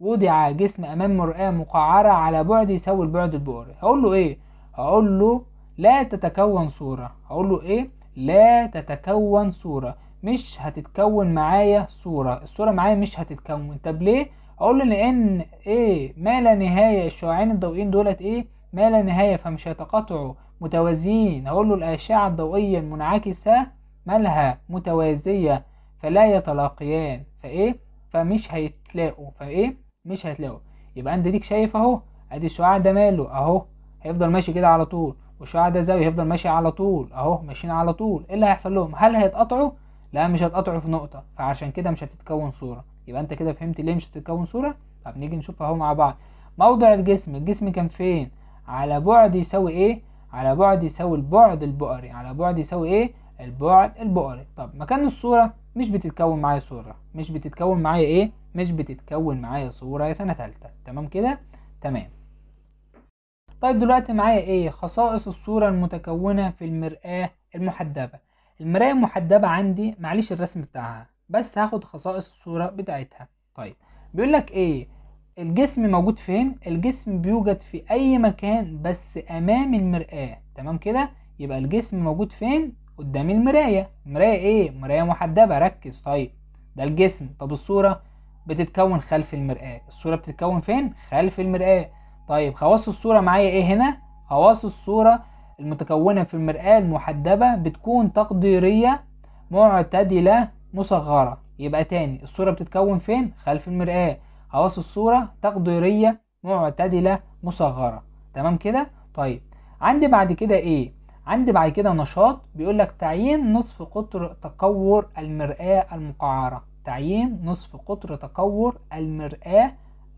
وضع جسم امام مرآة مقعرة على بعد يساوي البعد البؤري هقول له ايه هقول له لا تتكون صورة هقول له ايه لا تتكون صورة مش هتتكون معايا صورة الصورة معايا مش هتتكون طب ليه هقول له لان ايه ما لا نهاية الشعاعين الضوئيين دولت ايه ما لا نهاية فمش هيتقاطعوا متوازيين أقول له الأشعة الضوئية المنعكسة مالها متوازية فلا يتلاقيان فإيه فمش هيتلاقوا فإيه مش هيتلاقوا يبقى أنت ديك شايف أهو أدي الشعاع ده ماله أهو هيفضل ماشي كده على طول والشعاع ده زاوية هيفضل ماشي على طول أهو ماشيين على طول إيه اللي هيحصل لهم هل هيتقطعوا لا مش هيتقطعوا في نقطة فعشان كده مش هتتكون صورة يبقى أنت كده فهمت ليه مش هتتكون صورة طب نيجي نشوف أهو مع بعض موضع الجسم الجسم كان فين على بعد يساوي ايه على بعد يساوي البعد البؤري على بعد يساوي ايه البعد البؤري طب مكان الصورة مش بتتكون معايا صورة مش بتتكون معايا ايه مش بتتكون معايا صورة يا سنة تالتة تمام كده تمام طيب دلوقتي معايا ايه خصائص الصورة المتكونة في المرآة المحدبة المراية المحدبة عندي معليش الرسم بتاعها بس هاخد خصائص الصورة بتاعتها طيب بيقول لك ايه الجسم موجود فين الجسم بيوجد في اي مكان بس امام المرآة تمام كده يبقى الجسم موجود فين قدام المراية مراية ايه مراية محدبة ركز طيب ده الجسم طب الصورة بتتكون خلف المرآة الصورة بتتكون فين خلف المرآة طيب خواص الصورة معايا ايه هنا خواص الصورة المتكونة في المرآة المحدبة بتكون تقديرية معتدلة مصغرة يبقى تاني الصورة بتتكون فين خلف المرآة خلاص الصورة تقديرية معتدلة مصغرة تمام كده طيب عندي بعد كده ايه عندي بعد كده نشاط بيقول لك تعيين نصف قطر تكور المرآة المقعرة تعيين نصف قطر تكور المرآة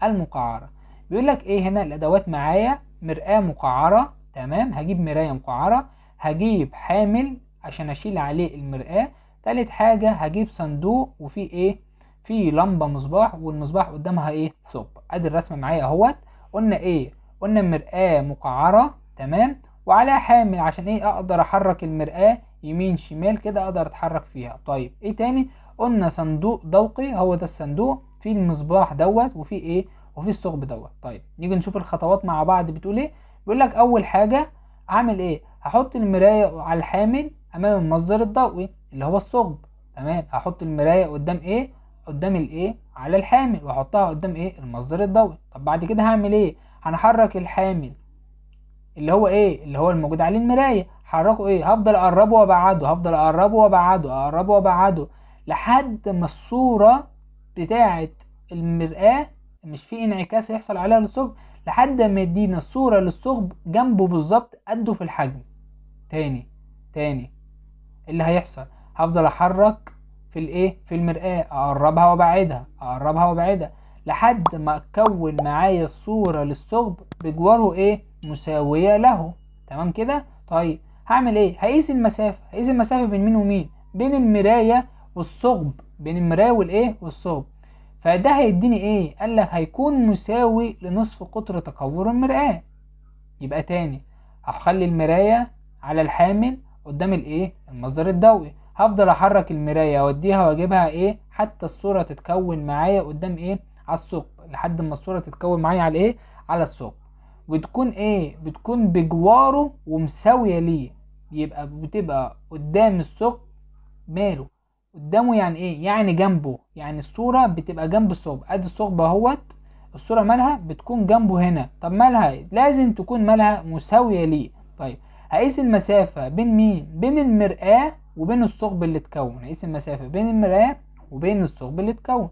المقعرة بيقول لك ايه هنا الادوات معايا مرآة مقعرة تمام هجيب مراية مقعرة هجيب حامل عشان اشيل عليه المرآة تالت حاجة هجيب صندوق وفيه ايه في لمبه مصباح والمصباح قدامها ايه ثقب ادي الرسمه معايا اهوت قلنا ايه قلنا مرآة مقعرة تمام وعليها حامل عشان ايه اقدر احرك المرآة يمين شمال كده اقدر اتحرك فيها طيب ايه تاني قلنا صندوق ضوئي هو ده الصندوق فيه المصباح دوت وفيه ايه وفيه الثقب دوت طيب نيجي نشوف الخطوات مع بعض بتقول ايه بيقول لك اول حاجة اعمل ايه هحط المراية على الحامل امام المصدر الضوئي اللي هو الثقب تمام هحط المراية قدام ايه قدام الايه على الحامل واحطها قدام ايه المصدر الضوئي طب بعد كده هعمل ايه هنحرك الحامل اللي هو ايه اللي هو الموجود عليه المرايه حركه ايه هفضل اقربه وابعده هفضل اقربه وابعده اقربه وابعده لحد ما الصوره بتاعه المراه مش في انعكاس هيحصل عليها للثقب لحد ما يدينا الصوره للثقب جنبه بالظبط قده في الحجم تاني تاني اللي هيحصل هفضل احرك في الايه في المرآة اقربها وابعدها اقربها وابعدها لحد ما اكون معايا الصورة للثقب بجواره ايه مساوية له تمام كده طيب هعمل ايه هقيس المسافة هقيس المسافة بين مين ومين بين المراية والثقب بين المراية والايه والثقب فده هيديني ايه قال لك هيكون مساوي لنصف قطر تكور المرآة يبقى تاني هخلي المراية على الحامل قدام الايه المصدر الضوئي هفضل احرك المراية اوديها واجيبها ايه حتى الصورة تتكون معايا قدام ايه على الثقب لحد ما الصورة تتكون معايا على ايه على الثقب وتكون ايه بتكون بجواره ومساوية ليه يبقى بتبقى قدام الثقب ماله قدامه يعني ايه يعني جنبه يعني الصورة بتبقى جنب الثقب ادي الثقب اهوت الصورة مالها بتكون جنبه هنا طب مالها لازم تكون مالها مساوية ليه طيب هقيس المسافة بين مين بين المرآة وبين الثقب اللي اتكون نقيس المسافة بين المراية وبين الثقب اللي اتكون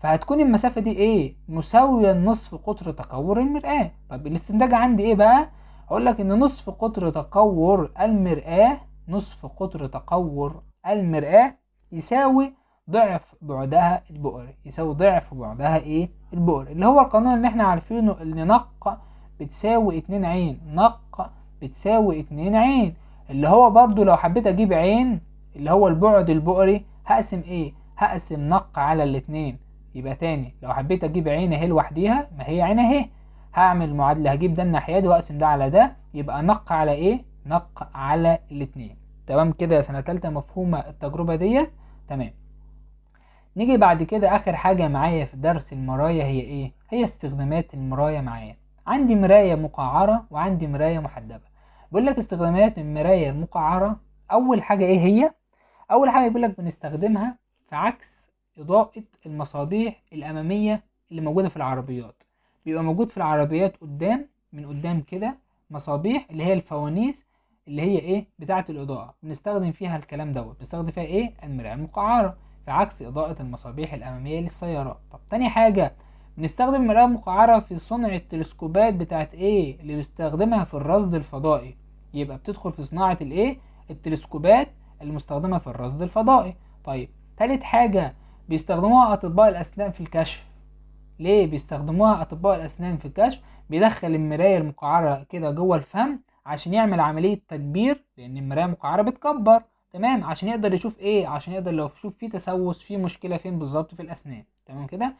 فهتكون المسافة دي ايه مساوية لنصف قطر تكور المرآة طب الاستنتاج عندي ايه بقى هقول لك ان نصف قطر تكور المرآة نصف قطر تكور المرآة يساوي ضعف بعدها البؤري يساوي ضعف بعدها ايه البؤري اللي هو القانون اللي احنا عارفينه ان نق بتساوي اتنين عين نق بتساوي اتنين عين اللي هو برضو لو حبيت اجيب عين اللي هو البعد البؤري هقسم ايه هقسم نق على الاتنين يبقى تاني لو حبيت اجيب عين اهي لوحديها ما هي عين اهي هعمل معادله هجيب ده الناحيه دي واقسم ده على ده يبقى نق على ايه نق على الاتنين تمام كده يا سنه تالته مفهومه التجربه ديت تمام نيجي بعد كده اخر حاجه معايا في درس المرايه هي ايه هي استخدامات المرايه معايا عندي مرايه مقعره وعندي مرايه محدبه بقول لك استخدامات المرايه المقعره اول حاجه ايه هي اول حاجه بيقول لك بنستخدمها في عكس اضاءه المصابيح الاماميه اللي موجوده في العربيات بيبقى موجود في العربيات قدام من قدام كده مصابيح اللي هي الفوانيس اللي هي ايه بتاعه الاضاءه بنستخدم فيها الكلام دوت بنستخدم فيها ايه المرايه المقعره في عكس اضاءه المصابيح الاماميه للسيارات طب تاني حاجه بنستخدم المرايه المقعره في صنع التلسكوبات بتاعه ايه اللي بنستخدمها في الرصد الفضائي يبقى بتدخل في صناعه الايه التلسكوبات المستخدمة في الرصد الفضائي طيب تالت حاجة بيستخدموها أطباء الأسنان في الكشف ليه بيستخدموها أطباء الأسنان في الكشف بيدخل المراية المقعرة كده جوه الفم عشان يعمل عملية تكبير لأن المراية المقعرة بتكبر تمام عشان يقدر يشوف إيه عشان يقدر لو يشوف في تسوس في مشكلة فين بالظبط في الأسنان تمام كده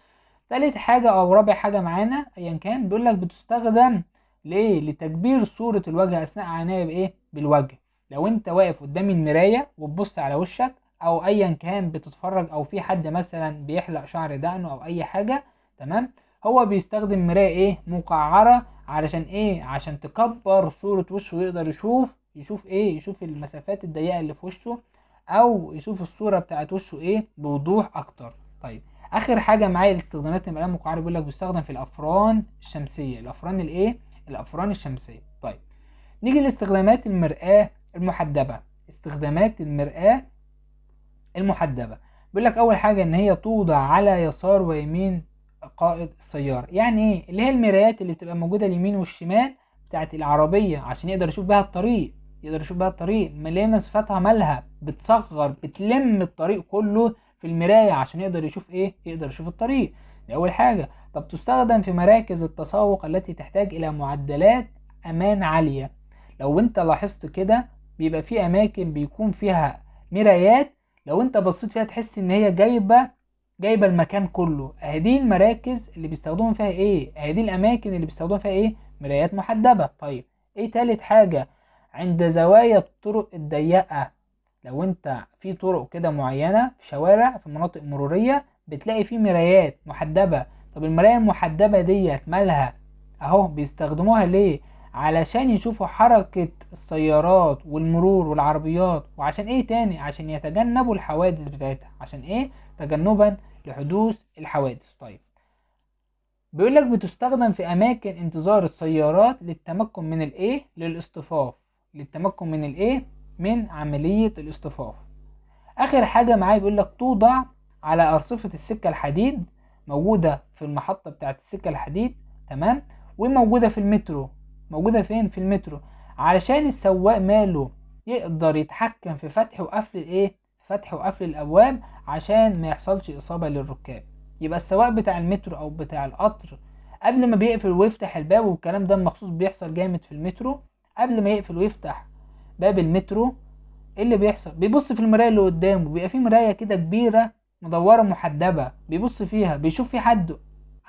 تالت حاجة أو رابع حاجة معانا أيا كان بيقول لك بتستخدم ليه لتكبير صورة الوجه أثناء عناية بإيه بالوجه لو انت واقف قدام المرايه وتبص على وشك او ايا كان بتتفرج او في حد مثلا بيحلق شعر دقنه او اي حاجه تمام هو بيستخدم مرايه ايه مقعره علشان ايه عشان تكبر صوره وشه ويقدر يشوف يشوف ايه يشوف المسافات الضيقه اللي في وشه او يشوف الصوره بتاعت وشه ايه بوضوح اكتر طيب اخر حاجه معايا استخدامات المقام المقعرة بيقول لك بيستخدم في الافران الشمسيه الافران الايه الافران الشمسيه طيب نيجي لاستخدامات المرآة المحدبة استخدامات المرآة المحدبة بيقول لك أول حاجة إن هي توضع على يسار ويمين قائد السيارة يعني إيه اللي هي المرايات اللي بتبقى موجودة اليمين والشمال بتاعت العربية عشان يقدر يشوف بها الطريق يقدر يشوف بها الطريق مليه مسافتها مالها بتصغر بتلم الطريق كله في المراية عشان يقدر يشوف ايه يقدر يشوف الطريق دي اول حاجة طب تستخدم في مراكز التسوق التي تحتاج الى معدلات امان عالية لو انت لاحظت كده بيبقى في اماكن بيكون فيها مرايات لو انت بصيت فيها تحس ان هي جايبه جايبه المكان كله ادي المراكز اللي بيستخدموا فيها ايه ادي الاماكن اللي بيستخدموا فيها ايه مرايات محدبه طيب ايه تالت حاجه عند زوايا الطرق الضيقه لو انت في طرق كده معينه في شوارع في مناطق مروريه بتلاقي في مرايات محدبه طب المرايه المحدبه ديت مالها اهو بيستخدموها ليه علشان يشوفوا حركة السيارات والمرور والعربيات وعشان ايه تاني عشان يتجنبوا الحوادث بتاعتها عشان ايه تجنبا لحدوث الحوادث طيب بيقول لك بتستخدم في اماكن انتظار السيارات للتمكن من الايه للاصطفاف للتمكن من الايه من عملية الاصطفاف اخر حاجة معايا بيقول لك توضع على ارصفة السكة الحديد موجودة في المحطة بتاعت السكة الحديد تمام وموجودة في المترو موجودة فين في المترو علشان السواق ماله يقدر يتحكم في فتح وقفل الايه فتح وقفل الابواب عشان ما يحصلش اصابة للركاب يبقى السواق بتاع المترو او بتاع القطر قبل ما بيقفل ويفتح الباب والكلام ده مخصوص بيحصل جامد في المترو قبل ما يقفل ويفتح باب المترو ايه اللي بيحصل بيبص في المرايه اللي قدامه بيبقى في مرايه كده كبيره مدوره محدبه بيبص فيها بيشوف في حد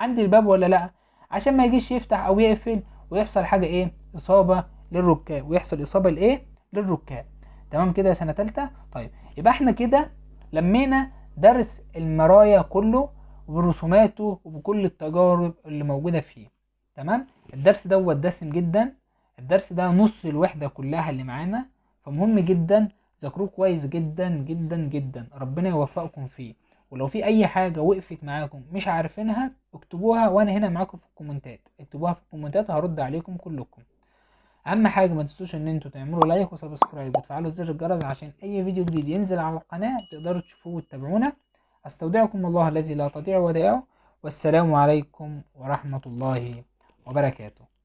عند الباب ولا لا عشان ما يجيش يفتح او يقفل ويحصل حاجه ايه اصابه للركاب ويحصل اصابه لايه للركاب تمام كده سنه تالتة طيب يبقى احنا كده لمينا درس المرايا كله برسوماته وبكل التجارب اللي موجوده فيه تمام الدرس دوت دسم جدا الدرس ده نص الوحده كلها اللي معانا فمهم جدا ذاكروه كويس جدا جدا جدا ربنا يوفقكم فيه ولو في اي حاجه وقفت معاكم مش عارفينها اكتبوها وانا هنا معاكم في الكومنتات اكتبوها في الكومنتات هرد عليكم كلكم اهم حاجه ما تنسوش ان انتوا تعملوا لايك وسبسكرايب وتفعلوا زر الجرس عشان اي فيديو جديد ينزل على القناه تقدروا تشوفوه وتتابعونا استودعكم الله الذي لا تضيع ودائعه والسلام عليكم ورحمه الله وبركاته